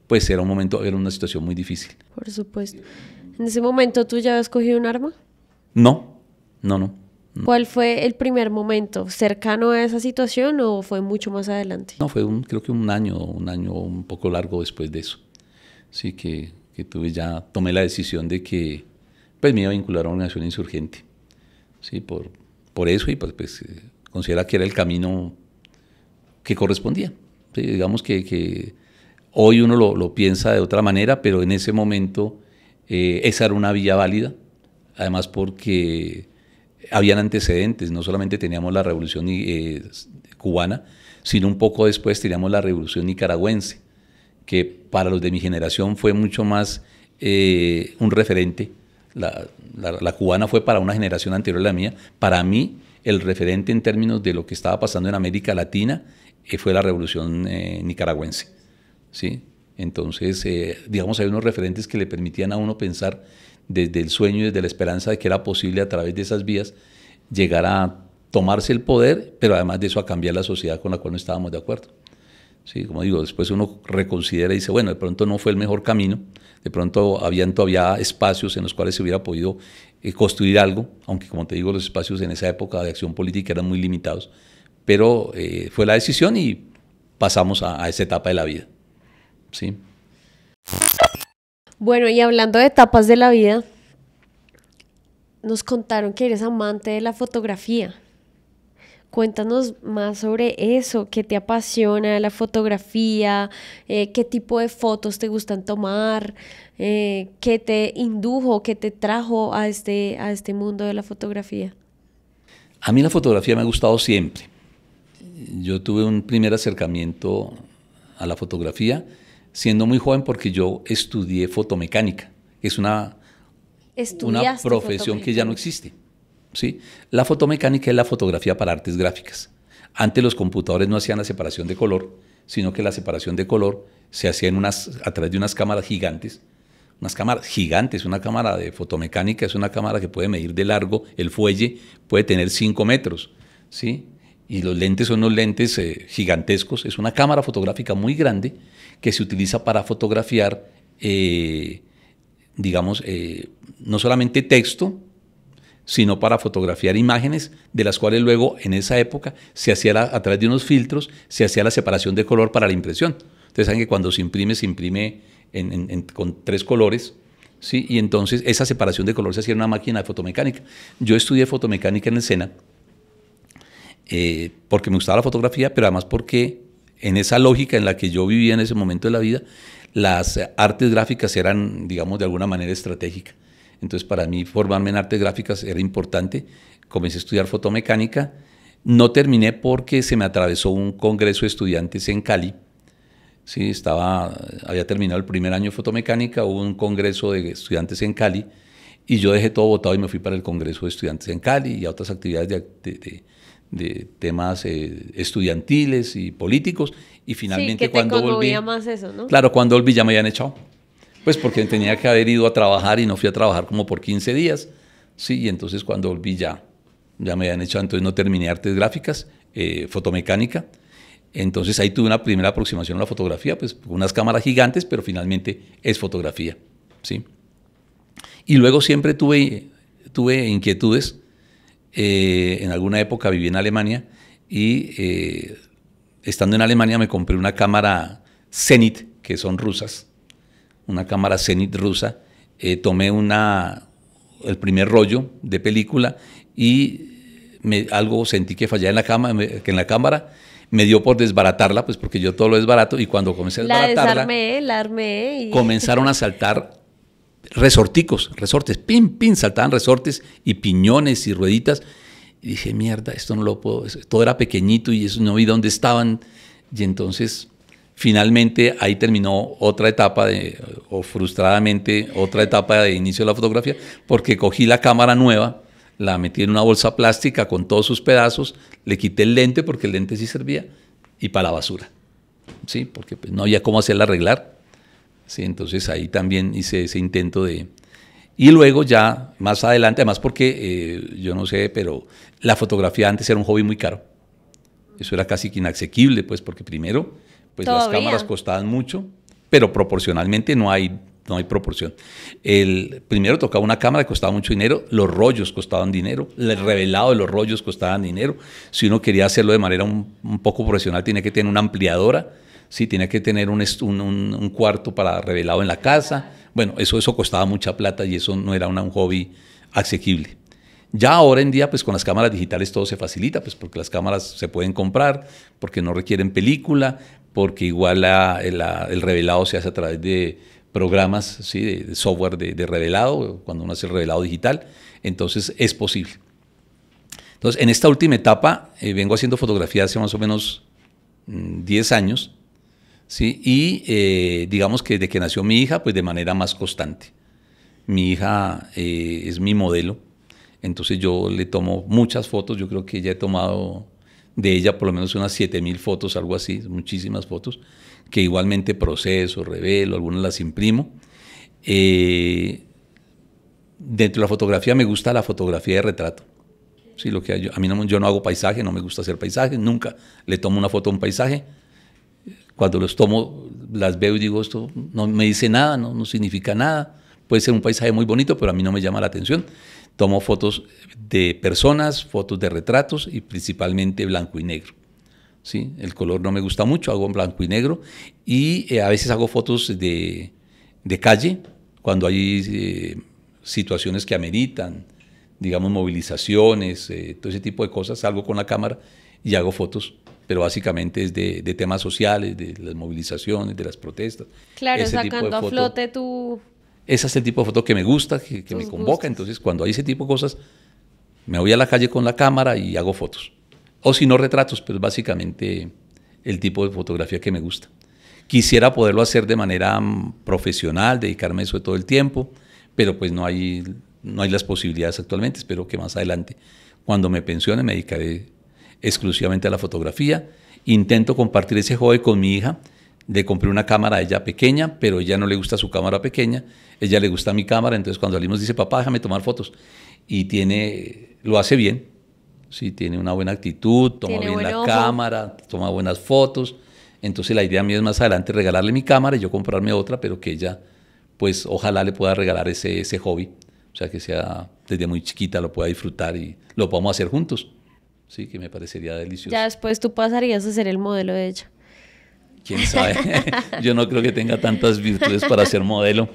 pues era un momento, era una situación muy difícil. Por supuesto. ¿En ese momento tú ya has cogido un arma? No, no, no. Mm. ¿Cuál fue el primer momento? ¿Cercano a esa situación o fue mucho más adelante? No, fue un, creo que un año, un año un poco largo después de eso. Sí, que, que tuve ya, tomé la decisión de que pues me iba a vincular a una nación insurgente. Sí, por, por eso y pues, pues eh, considera que era el camino que correspondía. digamos que, que, hoy uno lo, lo, piensa de otra manera, pero en ese momento eh, esa era una vía válida, además porque habían antecedentes, no solamente teníamos la revolución eh, cubana, sino un poco después teníamos la revolución nicaragüense, que para los de mi generación fue mucho más eh, un referente. La, cubana fue para una generación anterior a la mía. Para mí, el referente en términos de lo que estaba pasando en América Latina eh, fue la revolución nicaragüense. ¿sí? Entonces, digamos, hay unos referentes que le permitían a uno pensar desde el sueño y desde la esperanza de que era posible a través de esas vías llegar a tomarse el poder, pero además de eso a cambiar la sociedad con la cual no estábamos de acuerdo. Sí, como digo, después uno reconsidera y dice, bueno, de pronto no fue el mejor camino, de pronto habían todavía espacios en los cuales se hubiera podido eh, construir algo, aunque como te digo, los espacios en esa época de acción política eran muy limitados, pero eh, fue la decisión y pasamos a, a esa etapa de la vida. ¿sí? Bueno, y hablando de etapas de la vida, nos contaron que eres amante de la fotografía. Cuéntanos más sobre eso, qué te apasiona la fotografía, eh, qué tipo de fotos te gustan tomar, eh, qué te indujo, qué te trajo este, a este mundo de la fotografía. A mí la fotografía me ha gustado siempre. Yo tuve un primer acercamiento a la fotografía siendo muy joven porque yo estudié fotomecánica. Es una, una profesión que ya no existe. ¿sí? La fotomecánica es la fotografía para artes gráficas. Antes los computadores no hacían la separación de color, sino que la separación de color se hacía en unas, a través de unas cámaras gigantes. Unas cámaras gigantes, una cámara de fotomecánica es una cámara que puede medir de largo, el fuelle puede tener 5 metros, ¿sí? y los lentes son unos lentes eh, gigantescos, es una cámara fotográfica muy grande que se utiliza para fotografiar, eh, digamos, eh, no solamente texto, sino para fotografiar imágenes de las cuales luego en esa época se hacía a través de unos filtros, se hacía la separación de color para la impresión. Ustedes saben que cuando se imprime, se imprime con tres colores, ¿sí? y entonces esa separación de color se hacía en una máquina de fotomecánica. Yo estudié fotomecánica en el SENA eh, porque me gustaba la fotografía, pero además porque en esa lógica en la que yo vivía en ese momento de la vida, las artes gráficas eran, digamos, de alguna manera estratégica. Entonces, para mí formarme en artes gráficas era importante. Comencé a estudiar fotomecánica. No terminé porque se me atravesó un congreso de estudiantes en Cali. Sí, estaba, había terminado el primer año de fotomecánica, hubo un congreso de estudiantes en Cali y yo dejé todo votado y me fui para el congreso de estudiantes en Cali y a otras actividades de de temas eh, estudiantiles y políticos y finalmente sí, que cuando volví más eso, ¿no? claro cuando volví ya me habían echado pues porque tenía que haber ido a trabajar y no fui a trabajar como por 15 días sí y entonces cuando volví ya ya me habían echado entonces no terminé artes gráficas eh, fotomecánica entonces ahí tuve una primera aproximación a la fotografía pues unas cámaras gigantes pero finalmente es fotografía sí y luego siempre tuve tuve inquietudes eh, en alguna época viví en Alemania y eh, estando en Alemania me compré una cámara Zenit, que son rusas, una cámara Zenit rusa. Eh, tomé una, el primer rollo de película y me, algo sentí que fallaba en la, en la cámara me dio por desbaratarla, pues porque yo todo lo desbarato y cuando comencé a desbaratarla... La desarmé, la armé. Comenzaron a saltar resorticos, resortes, pin, pin, saltaban resortes y piñones y rueditas. Y dije, mierda, esto no lo puedo, todo era pequeñito y eso no vi dónde estaban. Y entonces, finalmente, ahí terminó otra etapa, de, o frustradamente, otra etapa de inicio de la fotografía, porque cogí la cámara nueva, la metí en una bolsa plástica con todos sus pedazos, le quité el lente porque el lente sí servía, y para la basura. Sí, porque pues, no había cómo hacerla arreglar entonces ahí también hice ese intento de... Y luego ya más adelante, además porque eh, yo no sé, pero la fotografía antes era un hobby muy caro. Eso era casi inasequible, pues porque primero, pues las cámaras costaban mucho, pero proporcionalmente no hay, no hay proporción. El, primero tocaba una cámara que costaba mucho dinero, los rollos costaban dinero, el revelado de los rollos costaban dinero. Si uno quería hacerlo de manera un, poco profesional, tiene que tener una ampliadora ¿sí? tenía que tener un, cuarto para revelado en la casa. Bueno, eso, eso costaba mucha plata y eso no era un hobby asequible. Ya ahora en día, pues con las cámaras digitales todo se facilita, pues porque las cámaras se pueden comprar, porque no requieren película, porque igual el revelado se hace a través de programas, ¿sí? de, software de, revelado, cuando uno hace el revelado digital, entonces es posible. Entonces, en esta última etapa, eh, vengo haciendo fotografía hace más o menos 10 mm, años, ¿sí? Y eh, digamos que desde que nació mi hija, pues de manera más constante. Mi hija eh, es mi modelo, entonces yo le tomo muchas fotos, yo creo que ya he tomado de ella por lo menos unas 7000 fotos, algo así, muchísimas fotos, que igualmente proceso, revelo, algunas las imprimo. Eh, dentro de la fotografía me gusta la fotografía de retrato. Sí, lo que a mí no, yo no hago paisaje, no me gusta hacer paisaje, nunca le tomo una foto a un paisaje, cuando los tomo, las veo y digo, esto no me dice nada, no, no significa nada. Puede ser un paisaje muy bonito, pero a mí no me llama la atención. Tomo fotos de personas, fotos de retratos y principalmente blanco y negro. ¿sí? El color no me gusta mucho, hago en blanco y negro. Y eh, a veces hago fotos de, de calle, cuando hay eh, situaciones que ameritan, digamos, movilizaciones, eh, todo ese tipo de cosas. Salgo con la cámara y hago fotos pero básicamente es de, temas sociales, de las movilizaciones, de las protestas. Claro, sacando a flote tu... Ese es el tipo de foto que me gusta, que, me convoca, entonces cuando hay ese tipo de cosas, me voy a la calle con la cámara y hago fotos. O si no, retratos, pero es básicamente el tipo de fotografía que me gusta. Quisiera poderlo hacer de manera mm, profesional, dedicarme a eso todo el tiempo, pero pues no hay, no hay las posibilidades actualmente. Espero que más adelante, cuando me pensione, me dedicaré exclusivamente a la fotografía. Intento compartir ese hobby con mi hija. Le compré una cámara ella pequeña, pero ella no le gusta su cámara pequeña. Ella le gusta mi cámara, entonces cuando salimos dice, papá, déjame tomar fotos. Y tiene, lo hace bien. Sí, tiene una buena actitud, toma bien la cámara, toma buenas fotos. Entonces la idea mía es más adelante regalarle mi cámara y yo comprarme otra, pero que ella, pues ojalá le pueda regalar ese, ese hobby. O sea, que sea desde muy chiquita lo pueda disfrutar y lo podamos hacer juntos. ¿sí? que me parecería delicioso. Ya después tú pasarías a ser el modelo de ella. Quién sabe, yo no creo que tenga tantas virtudes para ser modelo,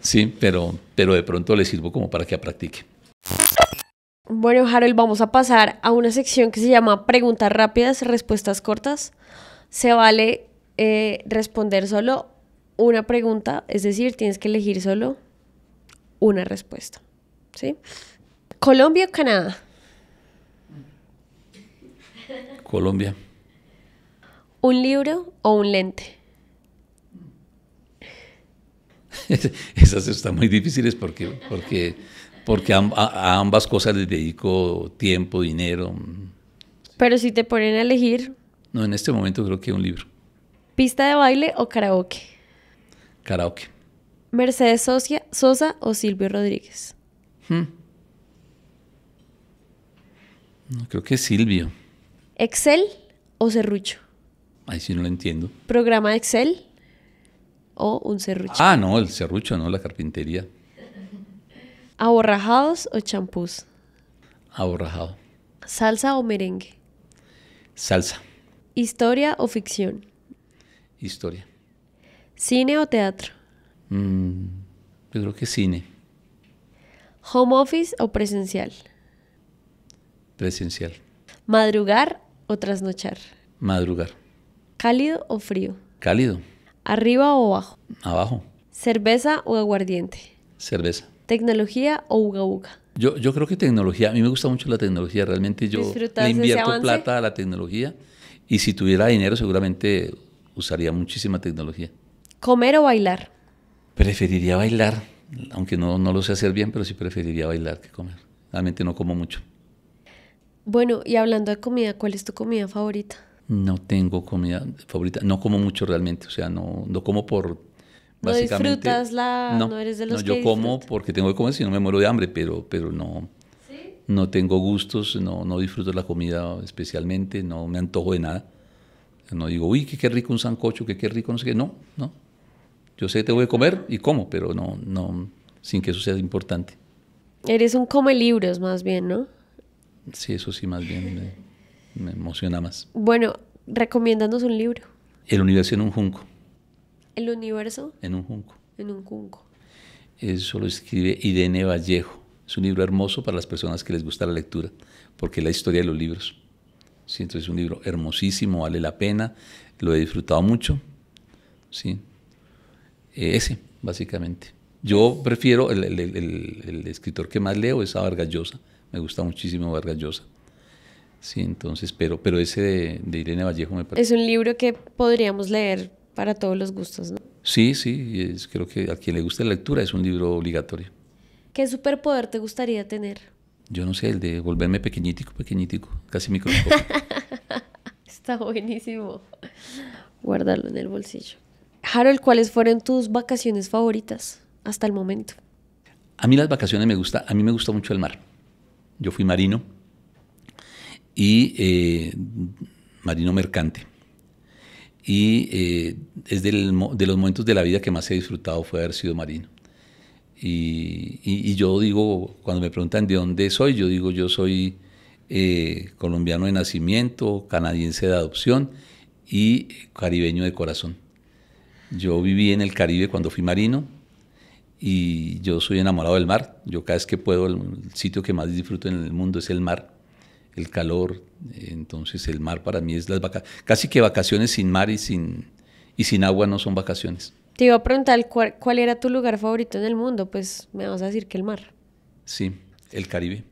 sí, pero, pero de pronto le sirvo como para que practique. Bueno, Harold, vamos a pasar a una sección que se llama preguntas rápidas, respuestas cortas. Se vale eh, responder solo una pregunta, es decir, tienes que elegir solo una respuesta. ¿sí? Colombia o Canadá. Colombia. ¿Un libro o un lente? Esas están muy difíciles porque, porque, porque a, ambas cosas les dedico tiempo, dinero. Pero si te ponen a elegir. No, en este momento creo que un libro. ¿Pista de baile o karaoke? Karaoke. ¿Mercedes Sosa o Silvio Rodríguez? Hmm. creo que Silvio. ¿Excel o serrucho? Ay, sí no lo entiendo. ¿Programa Excel o un serrucho? Ah, no, el serrucho, no, la carpintería. ¿Aborrajados o champús? Aborrajado. ¿Salsa o merengue? Salsa. ¿Historia o ficción? Historia. ¿Cine o teatro? Mmm, yo creo que cine. ¿Home office o presencial? Presencial. ¿Madrugar o trasnochar? Madrugar. ¿Cálido o frío? Cálido. ¿Arriba o abajo? Abajo. ¿Cerveza o aguardiente? Cerveza. ¿Tecnología o uga uga? Yo, yo creo que tecnología. A mí me gusta mucho la tecnología. Realmente yo le invierto plata a la tecnología. Y si tuviera dinero, seguramente usaría muchísima tecnología. ¿Comer o bailar? Preferiría bailar. Aunque no, no lo sé hacer bien, pero sí preferiría bailar que comer. Realmente no como mucho. Bueno, y hablando de comida, ¿cuál es tu comida favorita? No tengo comida favorita, no como mucho realmente, o sea, no, no como por... Básicamente, ¿No disfrutas la...? No, eres de los yo como porque tengo que comer, si no me muero de hambre, pero, pero no... ¿Sí? No tengo gustos, no, no disfruto la comida especialmente, no me antojo de nada. No digo, uy, qué rico un sancocho, qué rico, no sé qué, no, no. Yo sé que tengo que comer y como, pero no, no, sin que eso sea importante. Eres un come libros más bien, ¿no? Sí, eso sí, más bien me, emociona más. Bueno, recomiéndanos un libro. El universo en un junco. ¿El universo? En un junco. En un junco. Eso lo escribe Idene Vallejo. Es un libro hermoso para las personas que les gusta la lectura, porque la historia de los libros. Sí, entonces es un libro hermosísimo, vale la pena, lo he disfrutado mucho. Sí. Eh, ese, básicamente. Yo prefiero, el, escritor que más leo es a Gallosa me gusta muchísimo Vargas Llosa. Sí, entonces, pero, pero ese de, Irene Vallejo me parece... Es un libro que podríamos leer para todos los gustos, ¿no? Sí, sí, creo que a quien le guste la lectura es un libro obligatorio. ¿Qué superpoder te gustaría tener? Yo no sé, el de volverme pequeñítico, pequeñítico, casi microscópico. Está buenísimo. Guardarlo en el bolsillo. Harold, ¿cuáles fueron tus vacaciones favoritas hasta el momento? A mí las vacaciones me gusta, a mí me gusta mucho el mar. Yo fui marino y eh, marino mercante. Y eh, es de los momentos de la vida que más he disfrutado fue haber sido marino. Y, yo digo, cuando me preguntan de dónde soy, yo digo, yo soy eh, colombiano de nacimiento, canadiense de adopción y caribeño de corazón. Yo viví en el Caribe cuando fui marino, y yo soy enamorado del mar. Yo cada vez que puedo, el sitio que más disfruto en el mundo es el mar, el calor. Entonces el mar para mí es las vacaciones. Casi que vacaciones sin mar y sin, y sin agua no son vacaciones. Te iba a preguntar ¿cuál, era tu lugar favorito en el mundo. Pues me vas a decir que el mar. Sí, el Caribe.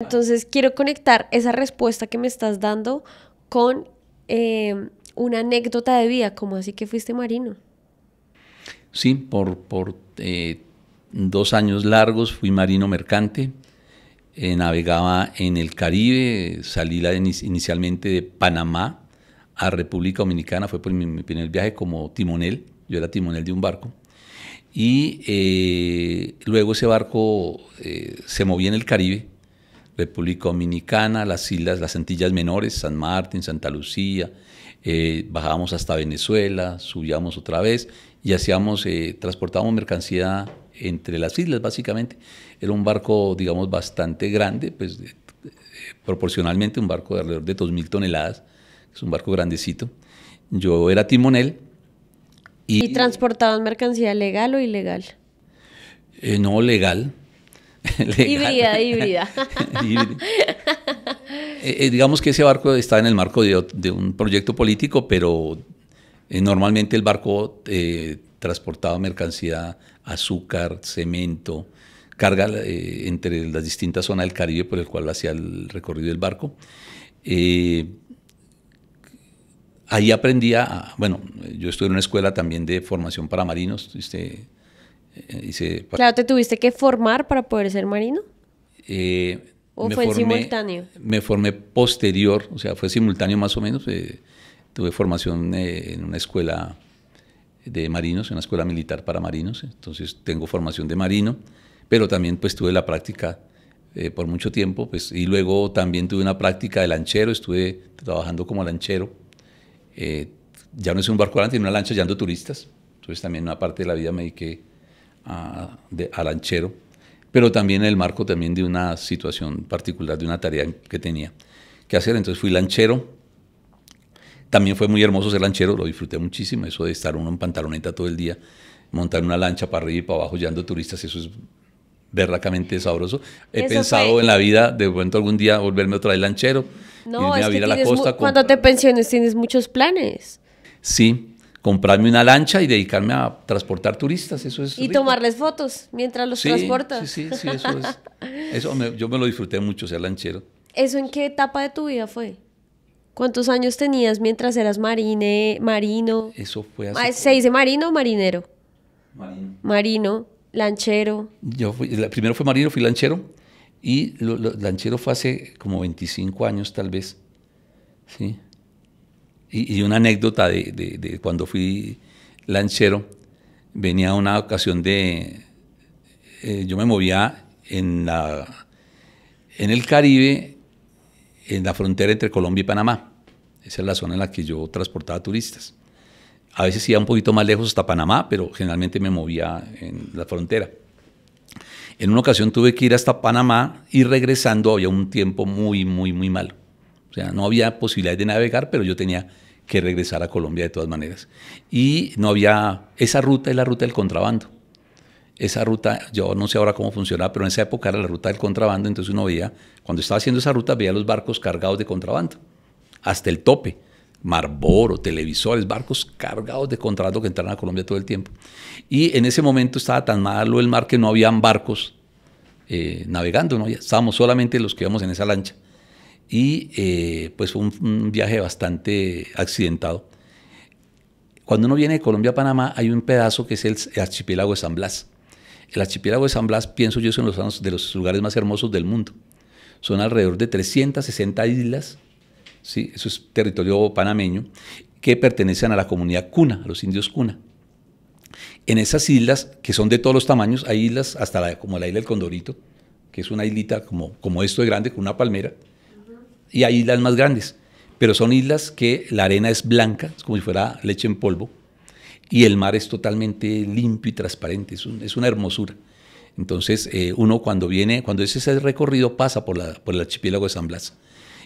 Entonces quiero conectar esa respuesta que me estás dando con eh, una anécdota de vida, como así que fuiste marino. Sí, por, eh, dos años largos fui marino mercante, eh, navegaba en el Caribe, salí inicialmente de Panamá a República Dominicana, fue por mi, primer viaje como timonel, yo era timonel de un barco, y eh, luego ese barco se movía en el Caribe, República Dominicana, las islas, las Antillas Menores, San Martín, Santa Lucía, bajábamos hasta Venezuela, subíamos otra vez y hacíamos, eh, transportábamos mercancía entre las islas básicamente. Era un barco, digamos, bastante grande, pues eh, proporcionalmente un barco de alrededor de 2.000 toneladas, es un barco grandecito. Yo era timonel. ¿Y, transportaban mercancía legal o ilegal? Eh, no, legal. híbrida, híbrida. digamos que ese barco estaba en el marco de un proyecto político, pero eh, normalmente el barco eh, transportaba mercancía, azúcar, cemento, carga eh, entre las distintas zonas del Caribe por el cual hacía el recorrido del barco. ahí aprendía, a, bueno, yo estuve en una escuela también de formación para marinos. Este, claro, ¿te tuviste que formar para poder ser marino? ¿O fue simultáneo? Me formé posterior, o sea, fue simultáneo más o menos. Tuve formación eh, en una escuela de marinos, en una escuela militar para marinos, entonces tengo formación de marino, pero también pues tuve la práctica eh, por mucho tiempo, pues, y luego también tuve una práctica de lanchero, estuve trabajando como lanchero, eh, ya no es un barco adelante, es una lancha llevando turistas, entonces también una parte de la vida me dediqué a, de, a lanchero, pero también en el marco también de una situación particular, de una tarea que tenía que hacer, entonces fui lanchero, también fue muy hermoso ser lanchero, lo disfruté muchísimo, eso de estar uno en pantaloneta todo el día, montar una lancha para arriba y para abajo, llevando turistas, eso es verracamente sabroso. He pensado en la vida, de momento algún día volverme otra vez lanchero, no, irme a a la costa. Cuando te pensiones tienes muchos planes. Sí, comprarme una lancha y dedicarme a transportar turistas, eso es. Y tomarles fotos mientras los transportas. Sí, sí, sí, eso es. Eso yo me lo disfruté mucho ser lanchero. ¿Eso en qué etapa de tu vida fue? ¿Cuántos años tenías mientras eras marine, marino? Eso fue hace... ¿Se dice marino o marinero? Marino. Marino, lanchero. Yo fui, primero fue marino, fui lanchero. Y lanchero fue hace como 25 años tal vez. ¿sí? Y, una anécdota de, cuando fui lanchero. Venía una ocasión de... Eh, yo me movía en, la, en el Caribe en la frontera entre Colombia y Panamá. Esa es la zona en la que yo transportaba turistas. A veces iba un poquito más lejos hasta Panamá, pero generalmente me movía en la frontera. En una ocasión tuve que ir hasta Panamá y regresando había un tiempo muy, muy, muy mal. O sea, no había posibilidad de navegar, pero yo tenía que regresar a Colombia de todas maneras. Y no había, esa ruta es la ruta del contrabando esa ruta, yo no sé ahora cómo funcionaba, pero en esa época era la ruta del contrabando, entonces uno veía, cuando estaba haciendo esa ruta, veía los barcos cargados de contrabando, hasta el tope. Marboro, televisores, barcos cargados de contrabando que entraron a Colombia todo el tiempo. Y en ese momento estaba tan malo el mar que no habían barcos eh, navegando, ¿no? estábamos solamente los que íbamos en esa lancha. Y eh, pues fue un, un viaje bastante accidentado. Cuando uno viene de Colombia a Panamá hay un pedazo que es el archipiélago de San Blas el archipiélago de San Blas, pienso yo, es uno de los lugares más hermosos del mundo. Son alrededor de 360 islas, ¿sí? eso es territorio panameño, que pertenecen a la comunidad cuna, a los indios cuna. En esas islas, que son de todos los tamaños, hay islas hasta la, como la isla del Condorito, que es una islita como, como esto de grande, con una palmera, y hay islas más grandes, pero son islas que la arena es blanca, es como si fuera leche en polvo, y el mar es totalmente limpio y transparente, es, una hermosura. Entonces, eh, uno cuando viene, cuando es ese recorrido, pasa por, la, por el archipiélago de San Blas.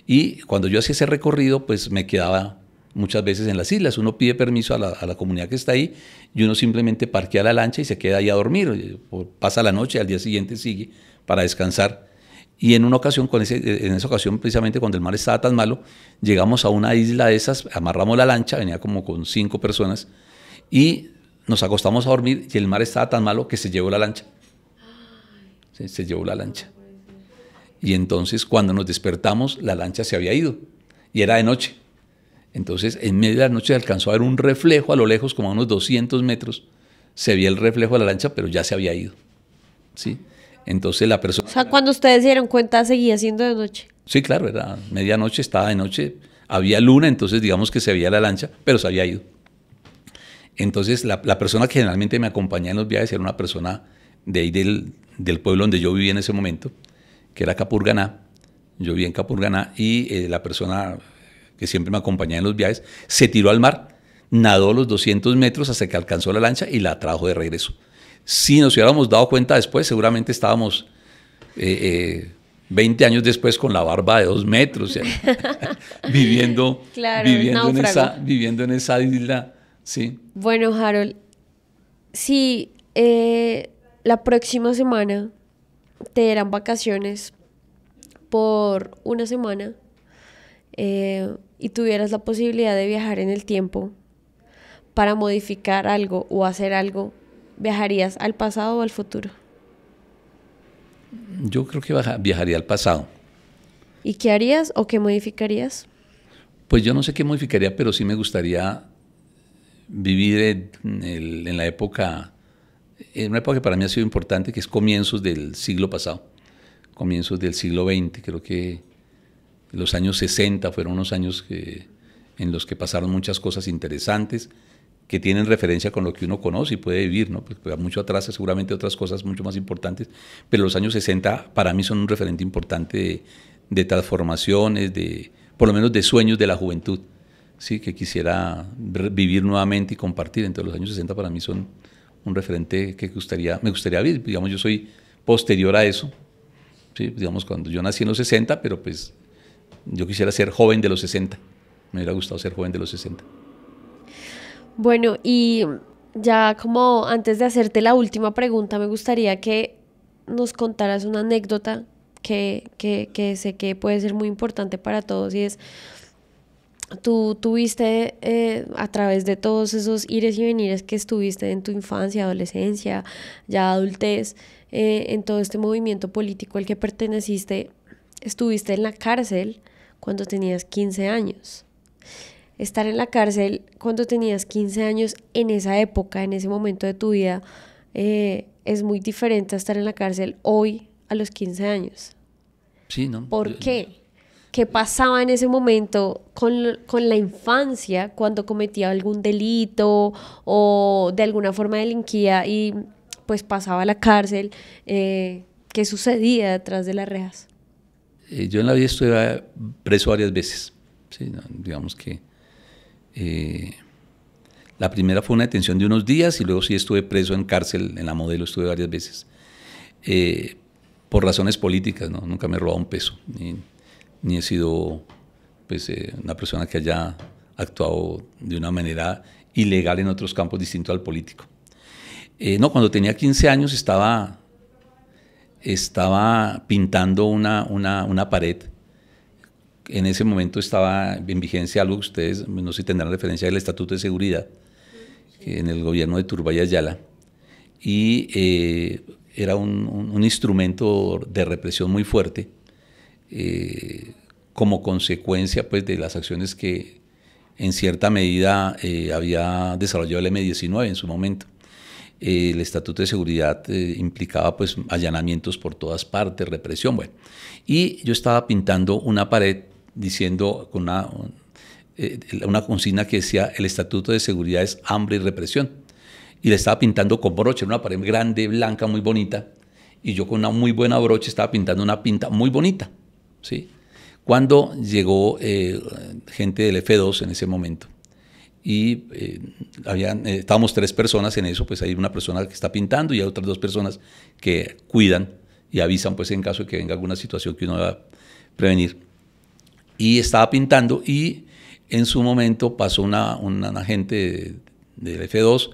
Y cuando yo hacía ese recorrido, pues me quedaba muchas veces en las islas. Uno pide permiso a la, comunidad que está ahí y uno simplemente parquea la lancha y se queda ahí a dormir. Eh, pasa la noche, al día siguiente sigue para descansar. Y en una ocasión, con ese, eh, en esa ocasión precisamente cuando el mar estaba tan malo, llegamos a una isla de esas, amarramos la lancha, venía como con cinco personas, y nos acostamos a dormir y el mar estaba tan malo que se llevó la lancha. Se, llevó la lancha. Y entonces cuando nos despertamos, la lancha se había ido y era de noche. Entonces, en medio de la noche alcanzó a ver un reflejo a lo lejos, como a unos 200 metros. Se veía el reflejo de la lancha, pero ya se había ido. ¿Sí? Entonces la persona... O sea, cuando ustedes se dieron cuenta, seguía siendo de noche. Sí, claro, era medianoche, estaba de noche, había luna, entonces digamos que se veía la lancha, pero se había ido. Entonces, la, persona que generalmente me acompañaba en los viajes era una persona de del, pueblo donde yo vivía en ese momento, que era Capurganá. Yo vivía en Capurganá y eh, la persona que siempre me acompañaba en los viajes se tiró al mar, nadó los 200 metros hasta que alcanzó la lancha y la trajo de regreso. Si nos hubiéramos dado cuenta después, seguramente estábamos 20 eh, eh, años después con la barba de dos metros, viviendo, viviendo, en esa, viviendo en esa isla Sí. Bueno, Harold, si eh, la próxima semana te eran vacaciones por una semana eh, y tuvieras la posibilidad de viajar en el tiempo para modificar algo o hacer algo, ¿viajarías al pasado o al futuro? Yo creo que viajaría al pasado. ¿Y qué harías o qué modificarías? Pues yo no sé qué modificaría, pero sí me gustaría vivir en, la época, en una época que para mí ha sido importante, que es comienzos del siglo pasado, comienzos del siglo XX, creo que los años 60 fueron unos años que, en los que pasaron muchas cosas interesantes que tienen referencia con lo que uno conoce y puede vivir, ¿no? Porque pues, mucho atrás seguramente otras cosas mucho más importantes, pero los años 60 para mí son un referente importante de, de transformaciones, de, por lo menos de sueños de la juventud sí, que quisiera vivir nuevamente y compartir. entre los años 60 para mí son un referente que gustaría, me gustaría vivir. Digamos, yo soy posterior a eso. ¿sí? Digamos, cuando yo nací en los 60, pero pues yo quisiera ser joven de los 60. Me hubiera gustado ser joven de los 60. Bueno, y ya como antes de hacerte la última pregunta, me gustaría que nos contaras una anécdota que, que sé que puede ser muy importante para todos y es tú tuviste eh, a través de todos esos ires y venires que estuviste en tu infancia, adolescencia, ya adultez, eh, en todo este movimiento político al que perteneciste, estuviste en la cárcel cuando tenías 15 años. Estar en la cárcel cuando tenías 15 años en esa época, en ese momento de tu vida, eh, es muy diferente a estar en la cárcel hoy a los 15 años. Sí, ¿no? ¿Por qué? qué pasaba en ese momento con, con, la infancia cuando cometía algún delito o de alguna forma delinquía y pues pasaba a la cárcel, eh, qué sucedía detrás de las rejas. Eh, yo en la vida estuve preso varias veces, digamos que eh, la primera fue una detención de unos días y luego sí estuve preso en cárcel, en la modelo estuve varias veces. por razones políticas, Nunca me he un peso ni he sido pues, eh, una persona que haya actuado de una manera ilegal en otros campos distintos al político. Eh, no, cuando tenía 15 años estaba, estaba pintando una, una, pared. En ese momento estaba en vigencia algo ustedes no sé si tendrán referencia del Estatuto de Seguridad en el gobierno de Turbay Ayala. Y eh, era un instrumento de represión muy fuerte eh, como consecuencia pues, de las acciones que en cierta medida eh, había desarrollado el M19 en su momento. Eh, el Estatuto de Seguridad implicaba pues, allanamientos por todas partes, represión, bueno. Y yo estaba pintando una pared diciendo con una, una consigna que decía el Estatuto de Seguridad es hambre y represión y le estaba pintando con broche, una pared grande, blanca, muy bonita. Y yo con una muy buena broche estaba pintando una pinta muy bonita. ¿sí? Cuando llegó eh, gente del F2 en ese momento y eh, habían, eh, estábamos tres personas en eso, pues hay una persona que está pintando y hay otras dos personas que cuidan y avisan pues en caso de que venga alguna situación que uno va a prevenir. Y estaba pintando y en su momento pasó una, una, agente del F2,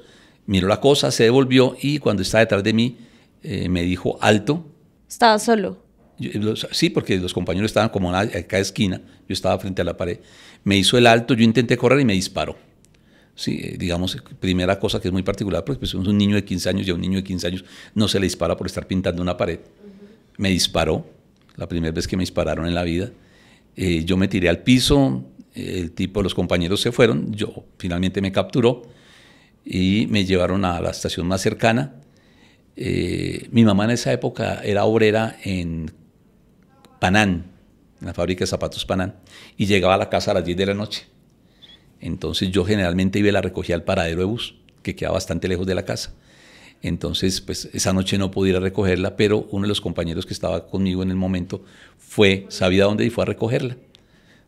miró la cosa, se devolvió y cuando estaba detrás de mí me dijo alto. Estaba solo. Eh, sí, porque los compañeros estaban como en cada esquina, yo estaba frente a la pared. Me hizo el alto, yo intenté correr y me disparó. Sí, eh, digamos, primera cosa que es muy particular, porque pues, un niño de 15 años y a un niño de 15 años no se le dispara por estar pintando una pared. Me disparó, la primera vez que me dispararon en la vida. Eh, yo me tiré al piso, el tipo, los compañeros se fueron, yo finalmente me capturó y me llevaron a la estación más cercana. mi mamá en esa época era obrera en Panán, en la fábrica de zapatos Panán, y llegaba a la casa a las 10 de la noche. Entonces yo generalmente iba y la recogía al paradero de bus, que quedaba bastante lejos de la casa. Entonces, pues esa noche no pude ir a recogerla, pero uno de los compañeros que estaba conmigo en el momento fue, sabía dónde y fue a recogerla.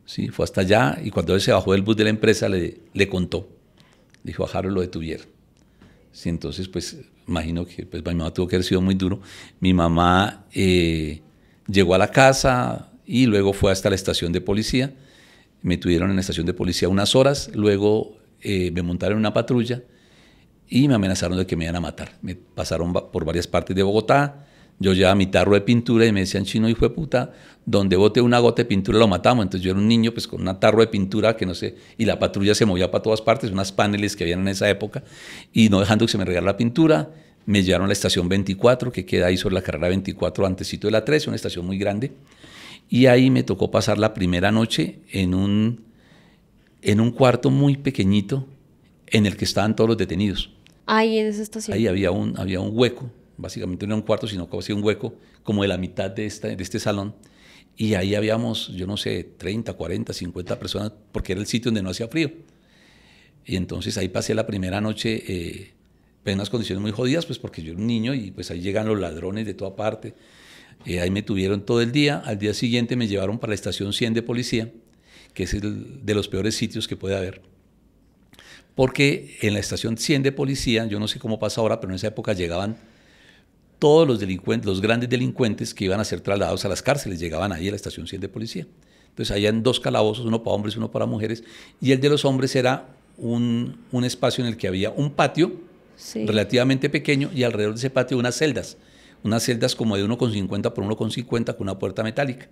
Sí, fue hasta allá y cuando él se bajó del bus de la empresa le, le contó. Dijo, a Harold lo detuvieron. Sí, entonces, pues imagino que pues, mi mamá tuvo que haber sido muy duro. Mi mamá eh, llegó a la casa y luego fue hasta la estación de policía. Me tuvieron en la estación de policía unas horas, luego eh, me montaron en una patrulla y me amenazaron de que me iban a matar. Me pasaron por varias partes de Bogotá. Yo llevaba mi tarro de pintura y me decían, chino, y fue puta, donde bote una gota de pintura lo matamos. Entonces yo era un niño pues con una tarro de pintura que no sé, y la patrulla se movía para todas partes, unas paneles que habían en esa época, y no dejando que se me regara la pintura me llevaron a la estación 24, que queda ahí sobre la carrera 24, antesito de la 13, una estación muy grande. Y ahí me tocó pasar la primera noche en un, en un cuarto muy pequeñito en el que estaban todos los detenidos. Ahí en esa estación. Ahí había un, había un hueco, básicamente no era un cuarto, sino casi un hueco, como de la mitad de, esta, de este salón. Y ahí habíamos, yo no sé, 30, 40, 50 personas, porque era el sitio donde no hacía frío. Y entonces ahí pasé la primera noche. Eh, en unas condiciones muy jodidas, pues porque yo era un niño y pues ahí llegan los ladrones de toda parte. Eh, ahí me tuvieron todo el día. Al día siguiente me llevaron para la estación 100 de policía, que es el de los peores sitios que puede haber. Porque en la estación 100 de policía, yo no sé cómo pasa ahora, pero en esa época llegaban todos los delincuentes, los grandes delincuentes que iban a ser trasladados a las cárceles, llegaban ahí a la estación 100 de policía. Entonces, allá en dos calabozos, uno para hombres, uno para mujeres, y el de los hombres era un espacio en el que había un patio relativamente pequeño y alrededor de ese patio unas celdas, unas celdas como de 1,50 por 1,50 con una puerta metálica.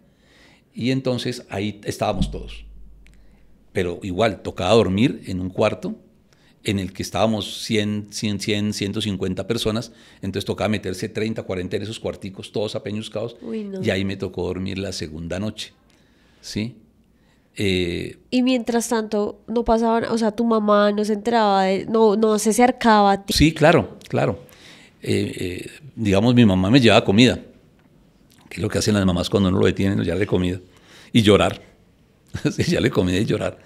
Y entonces ahí estábamos todos. Pero igual, tocaba dormir en un cuarto en el que estábamos 100, 100, 100, 150 personas, entonces tocaba meterse 30, 40 en esos cuarticos, todos apeñuzcados y ahí me tocó dormir la segunda noche, ¿sí? Eh, y mientras tanto, no pasaban, o sea, tu mamá no se enteraba, no, no se acercaba a ti. Sí, claro, claro. Eh, eh, digamos, mi mamá me llevaba comida, que es lo que hacen las mamás cuando no lo detienen, llevarle comida y llorar. le comida y llorar.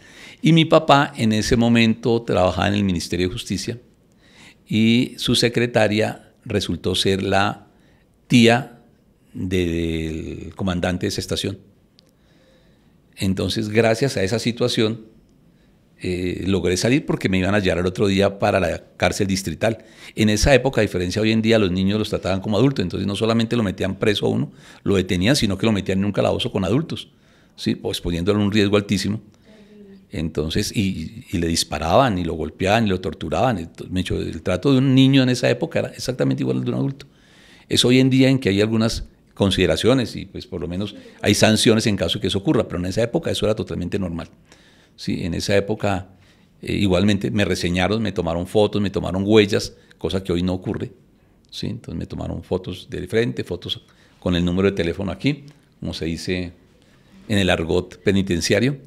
Y mi papá en ese momento trabajaba en el Ministerio de Justicia y su secretaria resultó ser la tía del comandante de esa estación. Entonces, gracias a esa situación, eh, logré salir porque me iban a llevar al otro día para la cárcel distrital. En esa época, a diferencia hoy en día, los niños los trataban como adultos, entonces no solamente lo metían preso a uno, lo detenían, sino que lo metían en un calabozo con adultos, ¿sí? pues en un riesgo altísimo. Entonces, y, le disparaban, y lo golpeaban, y lo torturaban. el trato de un niño en esa época era exactamente igual al de un adulto. Es hoy en día en que hay algunas consideraciones y pues por lo menos hay sanciones en caso de que eso ocurra, pero en esa época eso era totalmente normal. Sí, en esa época eh, igualmente me reseñaron, me tomaron fotos, me tomaron huellas, cosa que hoy no ocurre. ¿sí? Entonces me tomaron fotos de frente, fotos con el número de teléfono aquí, como se dice en el argot penitenciario.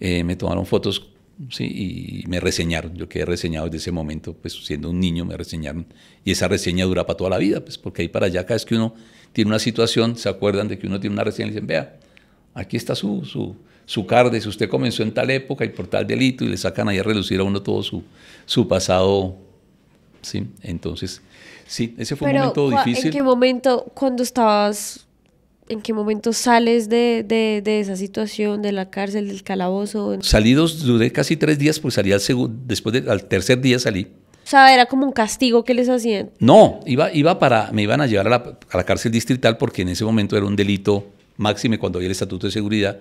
Eh, me tomaron fotos ¿sí? y me reseñaron. Yo quedé reseñado desde ese momento, pues siendo un niño me reseñaron. Y esa reseña dura para toda la vida, pues porque ahí para allá cada vez que uno tiene una situación, se acuerdan de que uno tiene una residencia y dicen, vea, aquí está su, su, su si usted comenzó en tal época y por tal delito, y le sacan ahí a relucir a uno todo su, su pasado. Sí, entonces, sí, ese fue un momento difícil. ¿En qué momento, cuando estabas, en qué momento sales de, esa situación, de la cárcel, del calabozo? Salidos, duré casi tres días, pues salí al segundo, después del tercer día salí. O sea, era como un castigo que les hacían. No, iba, iba para, me iban a llevar a la, cárcel distrital porque en ese momento era un delito, máxime cuando había el Estatuto de Seguridad,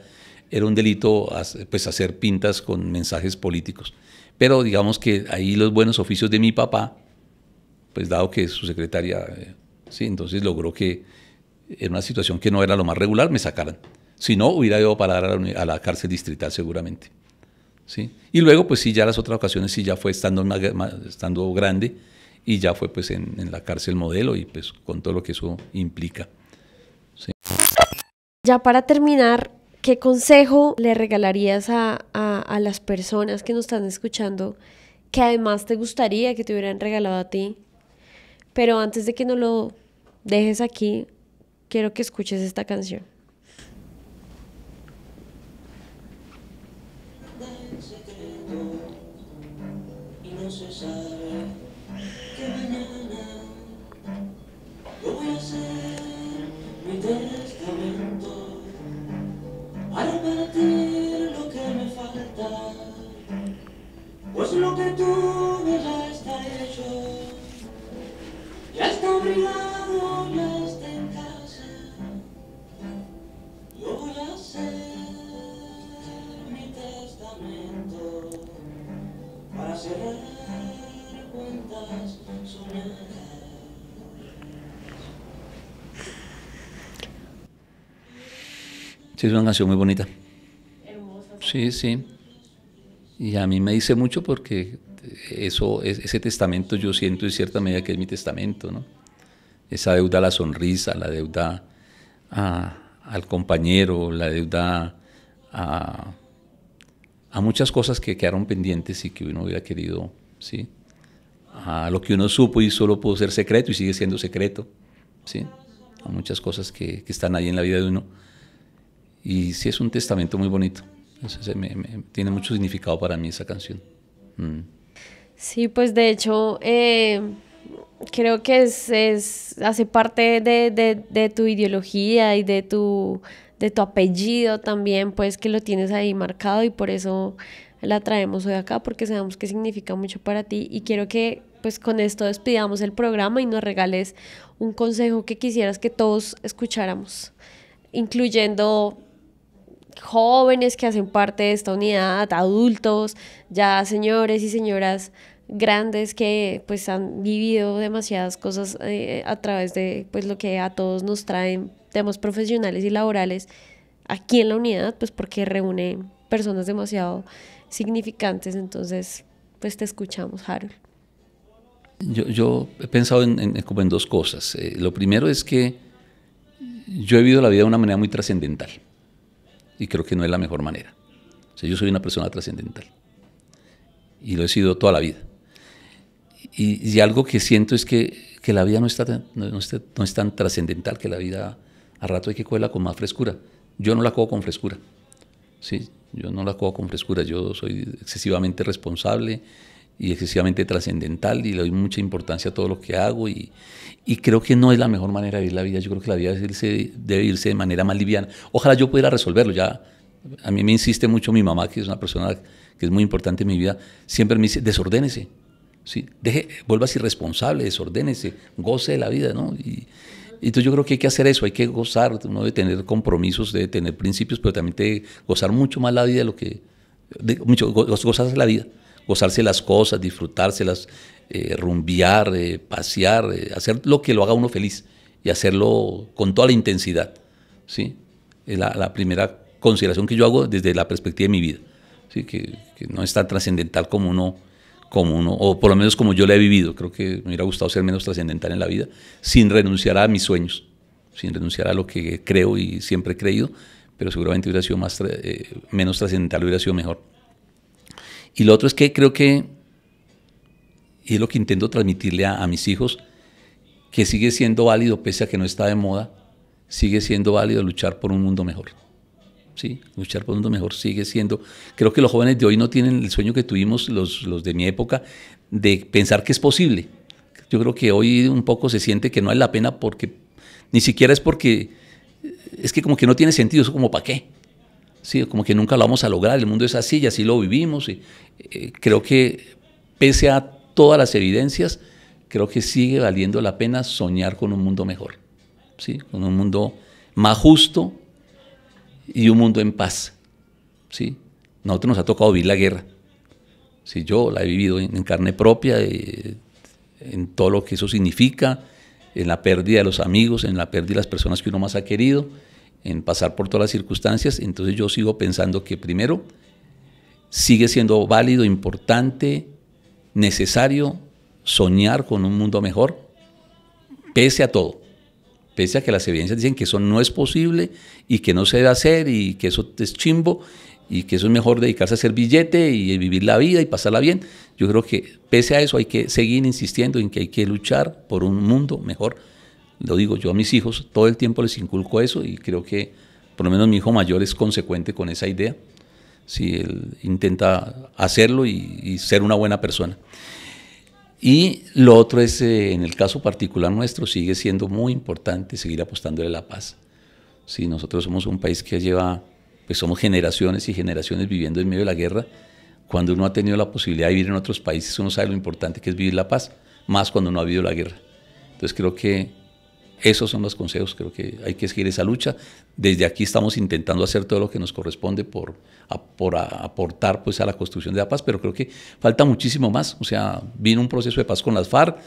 era un delito pues hacer pintas con mensajes políticos. Pero digamos que ahí los buenos oficios de mi papá, pues dado que su secretaria, eh, sí, entonces logró que en una situación que no era lo más regular me sacaran. Si no, hubiera ido a a la cárcel distrital seguramente. Y luego, pues sí, ya las otras ocasiones sí ya fue estando, estando grande y ya fue pues en, la cárcel modelo y pues con todo lo que eso implica. Ya para terminar, ¿qué consejo le regalarías a, a las personas que nos están escuchando que además te gustaría que te hubieran regalado a ti? Pero antes de que nos lo dejes aquí, quiero que escuches esta canción. secreto y no se sabe que mañana Sí, es una canción muy bonita. Hermosa. Sí, sí. Y a mí me dice mucho porque eso, ese testamento yo siento en cierta medida que es mi testamento, ¿no? Esa deuda a la sonrisa, la deuda al compañero, la deuda a, muchas cosas que quedaron pendientes y que uno hubiera querido, ¿sí? A lo que uno supo y solo pudo ser secreto y sigue siendo secreto, ¿sí? A muchas cosas que están ahí en la vida de uno y sí, es un testamento muy bonito. Eh, tiene mucho significado para mí esa canción. Mm. Sí, pues de hecho, eh, creo que es, hace parte de, de, tu ideología y de tu, de tu apellido también, pues que lo tienes ahí marcado y por eso la traemos hoy acá, porque sabemos que significa mucho para ti y quiero que pues con esto despidamos el programa y nos regales un consejo que quisieras que todos escucháramos, incluyendo jóvenes que hacen parte de esta unidad, adultos, ya señores y señoras grandes que pues han vivido demasiadas cosas eh, a través de pues lo que a todos nos traen temas profesionales y laborales aquí en la unidad pues porque reúne personas demasiado significantes entonces pues te escuchamos Harold yo, he pensado en, dos cosas eh, lo primero es que yo he vivido la vida de una manera muy trascendental y creo que no es la mejor manera. yo soy una persona trascendental y lo he sido toda la vida. Y, algo que siento es que, que la vida no, está, no, no es tan trascendental, que la vida a rato hay que cogerla con más frescura. Yo no la cojo con frescura. Sí, yo no la cojo con frescura, yo soy excesivamente responsable, y excesivamente trascendental y le doy mucha importancia a todo lo que hago y, creo que no es la mejor manera de vivir la vida. Yo creo que la vida debe irse, debe irse de manera más liviana. Ojalá yo pudiera resolverlo. Ya a mí me insiste mucho mi mamá, que es una persona que es muy importante en mi vida, siempre me dice, desordénese. ¿sí? Deje, vuelvas irresponsable, desordénese, goce de la vida. ¿no? Y, entonces yo creo que hay que hacer eso, hay que gozar, de tener compromisos, De tener principios, pero también de gozar mucho más la vida de lo que... mucho, la vida gozarse las cosas, disfrutárselas, eh, rumbear, eh, pasear, eh, hacer lo que lo haga uno feliz y hacerlo con toda la intensidad. ¿sí? Es la, primera consideración que yo hago desde la perspectiva de mi vida, ¿sí? que, no es tan trascendental como uno, como uno, o por lo menos como yo la he vivido. Creo que me hubiera gustado ser menos trascendental en la vida, sin renunciar a mis sueños, sin renunciar a lo que creo y siempre he creído, pero seguramente hubiera sido más, eh, menos trascendental, hubiera sido mejor. Y lo otro es que creo que, y es lo que intento transmitirle a, mis hijos, que sigue siendo válido, pese a que no está de moda, sigue siendo válido luchar por un mundo mejor. Sí, luchar por un mundo mejor sigue siendo. Creo que los jóvenes de hoy no tienen el sueño que tuvimos los, los de mi época de pensar que es posible. Yo creo que hoy un poco se siente que no hay la pena porque ni siquiera es porque es que como que no tiene sentido, es como para qué. Sí, como que nunca lo vamos a lograr, el mundo es así y así lo vivimos. Y, eh, creo que pese a todas las evidencias, creo que sigue valiendo la pena soñar con un mundo mejor, ¿sí? con un mundo más justo y un mundo en paz. ¿sí? Nosotros nos ha tocado vivir la guerra. ¿sí? Yo la he vivido en, carne propia, eh, en todo lo que eso significa, en la pérdida de los amigos, en la pérdida de las personas que uno más ha querido en pasar por todas las circunstancias, entonces yo sigo pensando que primero sigue siendo válido, importante, necesario soñar con un mundo mejor, pese a todo, pese a que las evidencias dicen que eso no es posible y que no se debe hacer y que eso es chimbo y que eso es mejor dedicarse a hacer billete y vivir la vida y pasarla bien. Yo creo que pese a eso hay que seguir insistiendo en que hay que luchar por un mundo mejor lo digo yo a mis hijos, todo el tiempo les inculco eso y creo que por lo menos mi hijo mayor es consecuente con esa idea, si él intenta hacerlo y, ser una buena persona. Y lo otro es, eh, en el caso particular nuestro, sigue siendo muy importante seguir apostándole a la paz. Si nosotros somos un país que lleva, pues somos generaciones y generaciones viviendo en medio de la guerra, cuando uno ha tenido la posibilidad de vivir en otros países, uno sabe lo importante que es vivir la paz, más cuando no ha habido la guerra. Entonces creo que esos son los consejos, creo que hay que seguir esa lucha. Desde aquí estamos intentando hacer todo lo que nos corresponde por, por aportar pues, a la construcción de la paz, pero creo que falta muchísimo más. O sea, vino un proceso de paz con las FARC,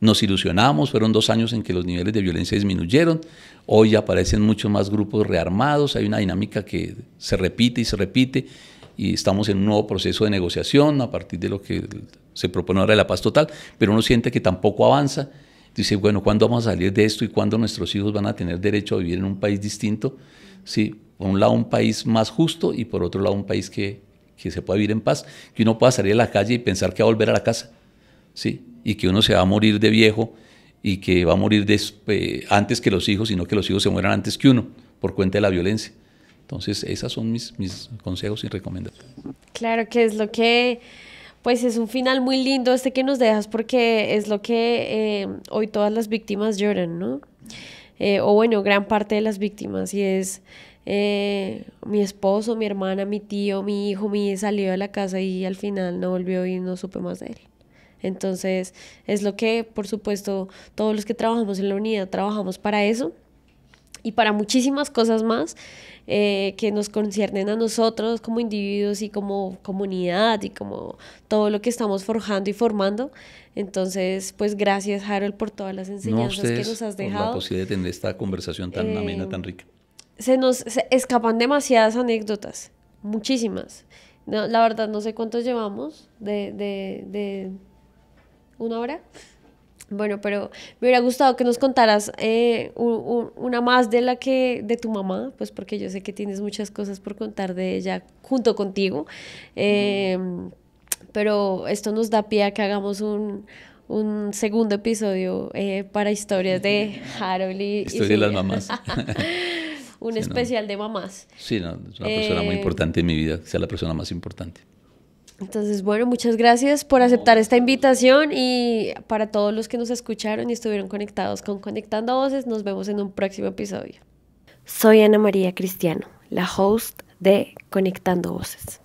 nos ilusionamos, fueron dos años en que los niveles de violencia disminuyeron, hoy aparecen muchos más grupos rearmados, hay una dinámica que se repite y se repite y estamos en un nuevo proceso de negociación a partir de lo que se propone ahora de la paz total, pero uno siente que tampoco avanza dice, bueno, ¿cuándo vamos a salir de esto y cuándo nuestros hijos van a tener derecho a vivir en un país distinto? Sí, por un lado un país más justo y por otro lado un país que, que se pueda vivir en paz, que uno pueda salir a la calle y pensar que va a volver a la casa, ¿sí? Y que uno se va a morir de viejo y que va a morir eh, antes que los hijos, sino que los hijos se mueran antes que uno por cuenta de la violencia. Entonces, esos son mis, mis consejos y recomendaciones. Claro, que es lo que pues es un final muy lindo este que nos dejas porque es lo que eh, hoy todas las víctimas lloran, ¿no? Eh, o bueno, gran parte de las víctimas y es eh, mi esposo, mi hermana, mi tío, mi hijo, mi salió de la casa y al final no volvió y no supe más de él. Entonces es lo que, por supuesto, todos los que trabajamos en la unidad trabajamos para eso y para muchísimas cosas más. Eh, que nos conciernen a nosotros como individuos y como comunidad y como todo lo que estamos forjando y formando. Entonces, pues gracias Harold por todas las enseñanzas que nos has dejado. la posibilidad de tener esta conversación tan eh, amena, tan rica. Se nos escapan demasiadas anécdotas, muchísimas. No, la verdad no sé cuántos llevamos de, de, de una hora. Bueno, pero me hubiera gustado que nos contaras eh, una más de la que de tu mamá, pues porque yo sé que tienes muchas cosas por contar de ella junto contigo. Em, pero esto nos da pie a que hagamos un, un segundo episodio eh, para historias de Harold y. de las mamás. un especial de mamás. Sí, no, es una persona muy eh, importante en mi vida, sea la persona más importante. Entonces, bueno, muchas gracias por aceptar esta invitación y para todos los que nos escucharon y estuvieron conectados con Conectando Voces, nos vemos en un próximo episodio. Soy Ana María Cristiano, la host de Conectando Voces.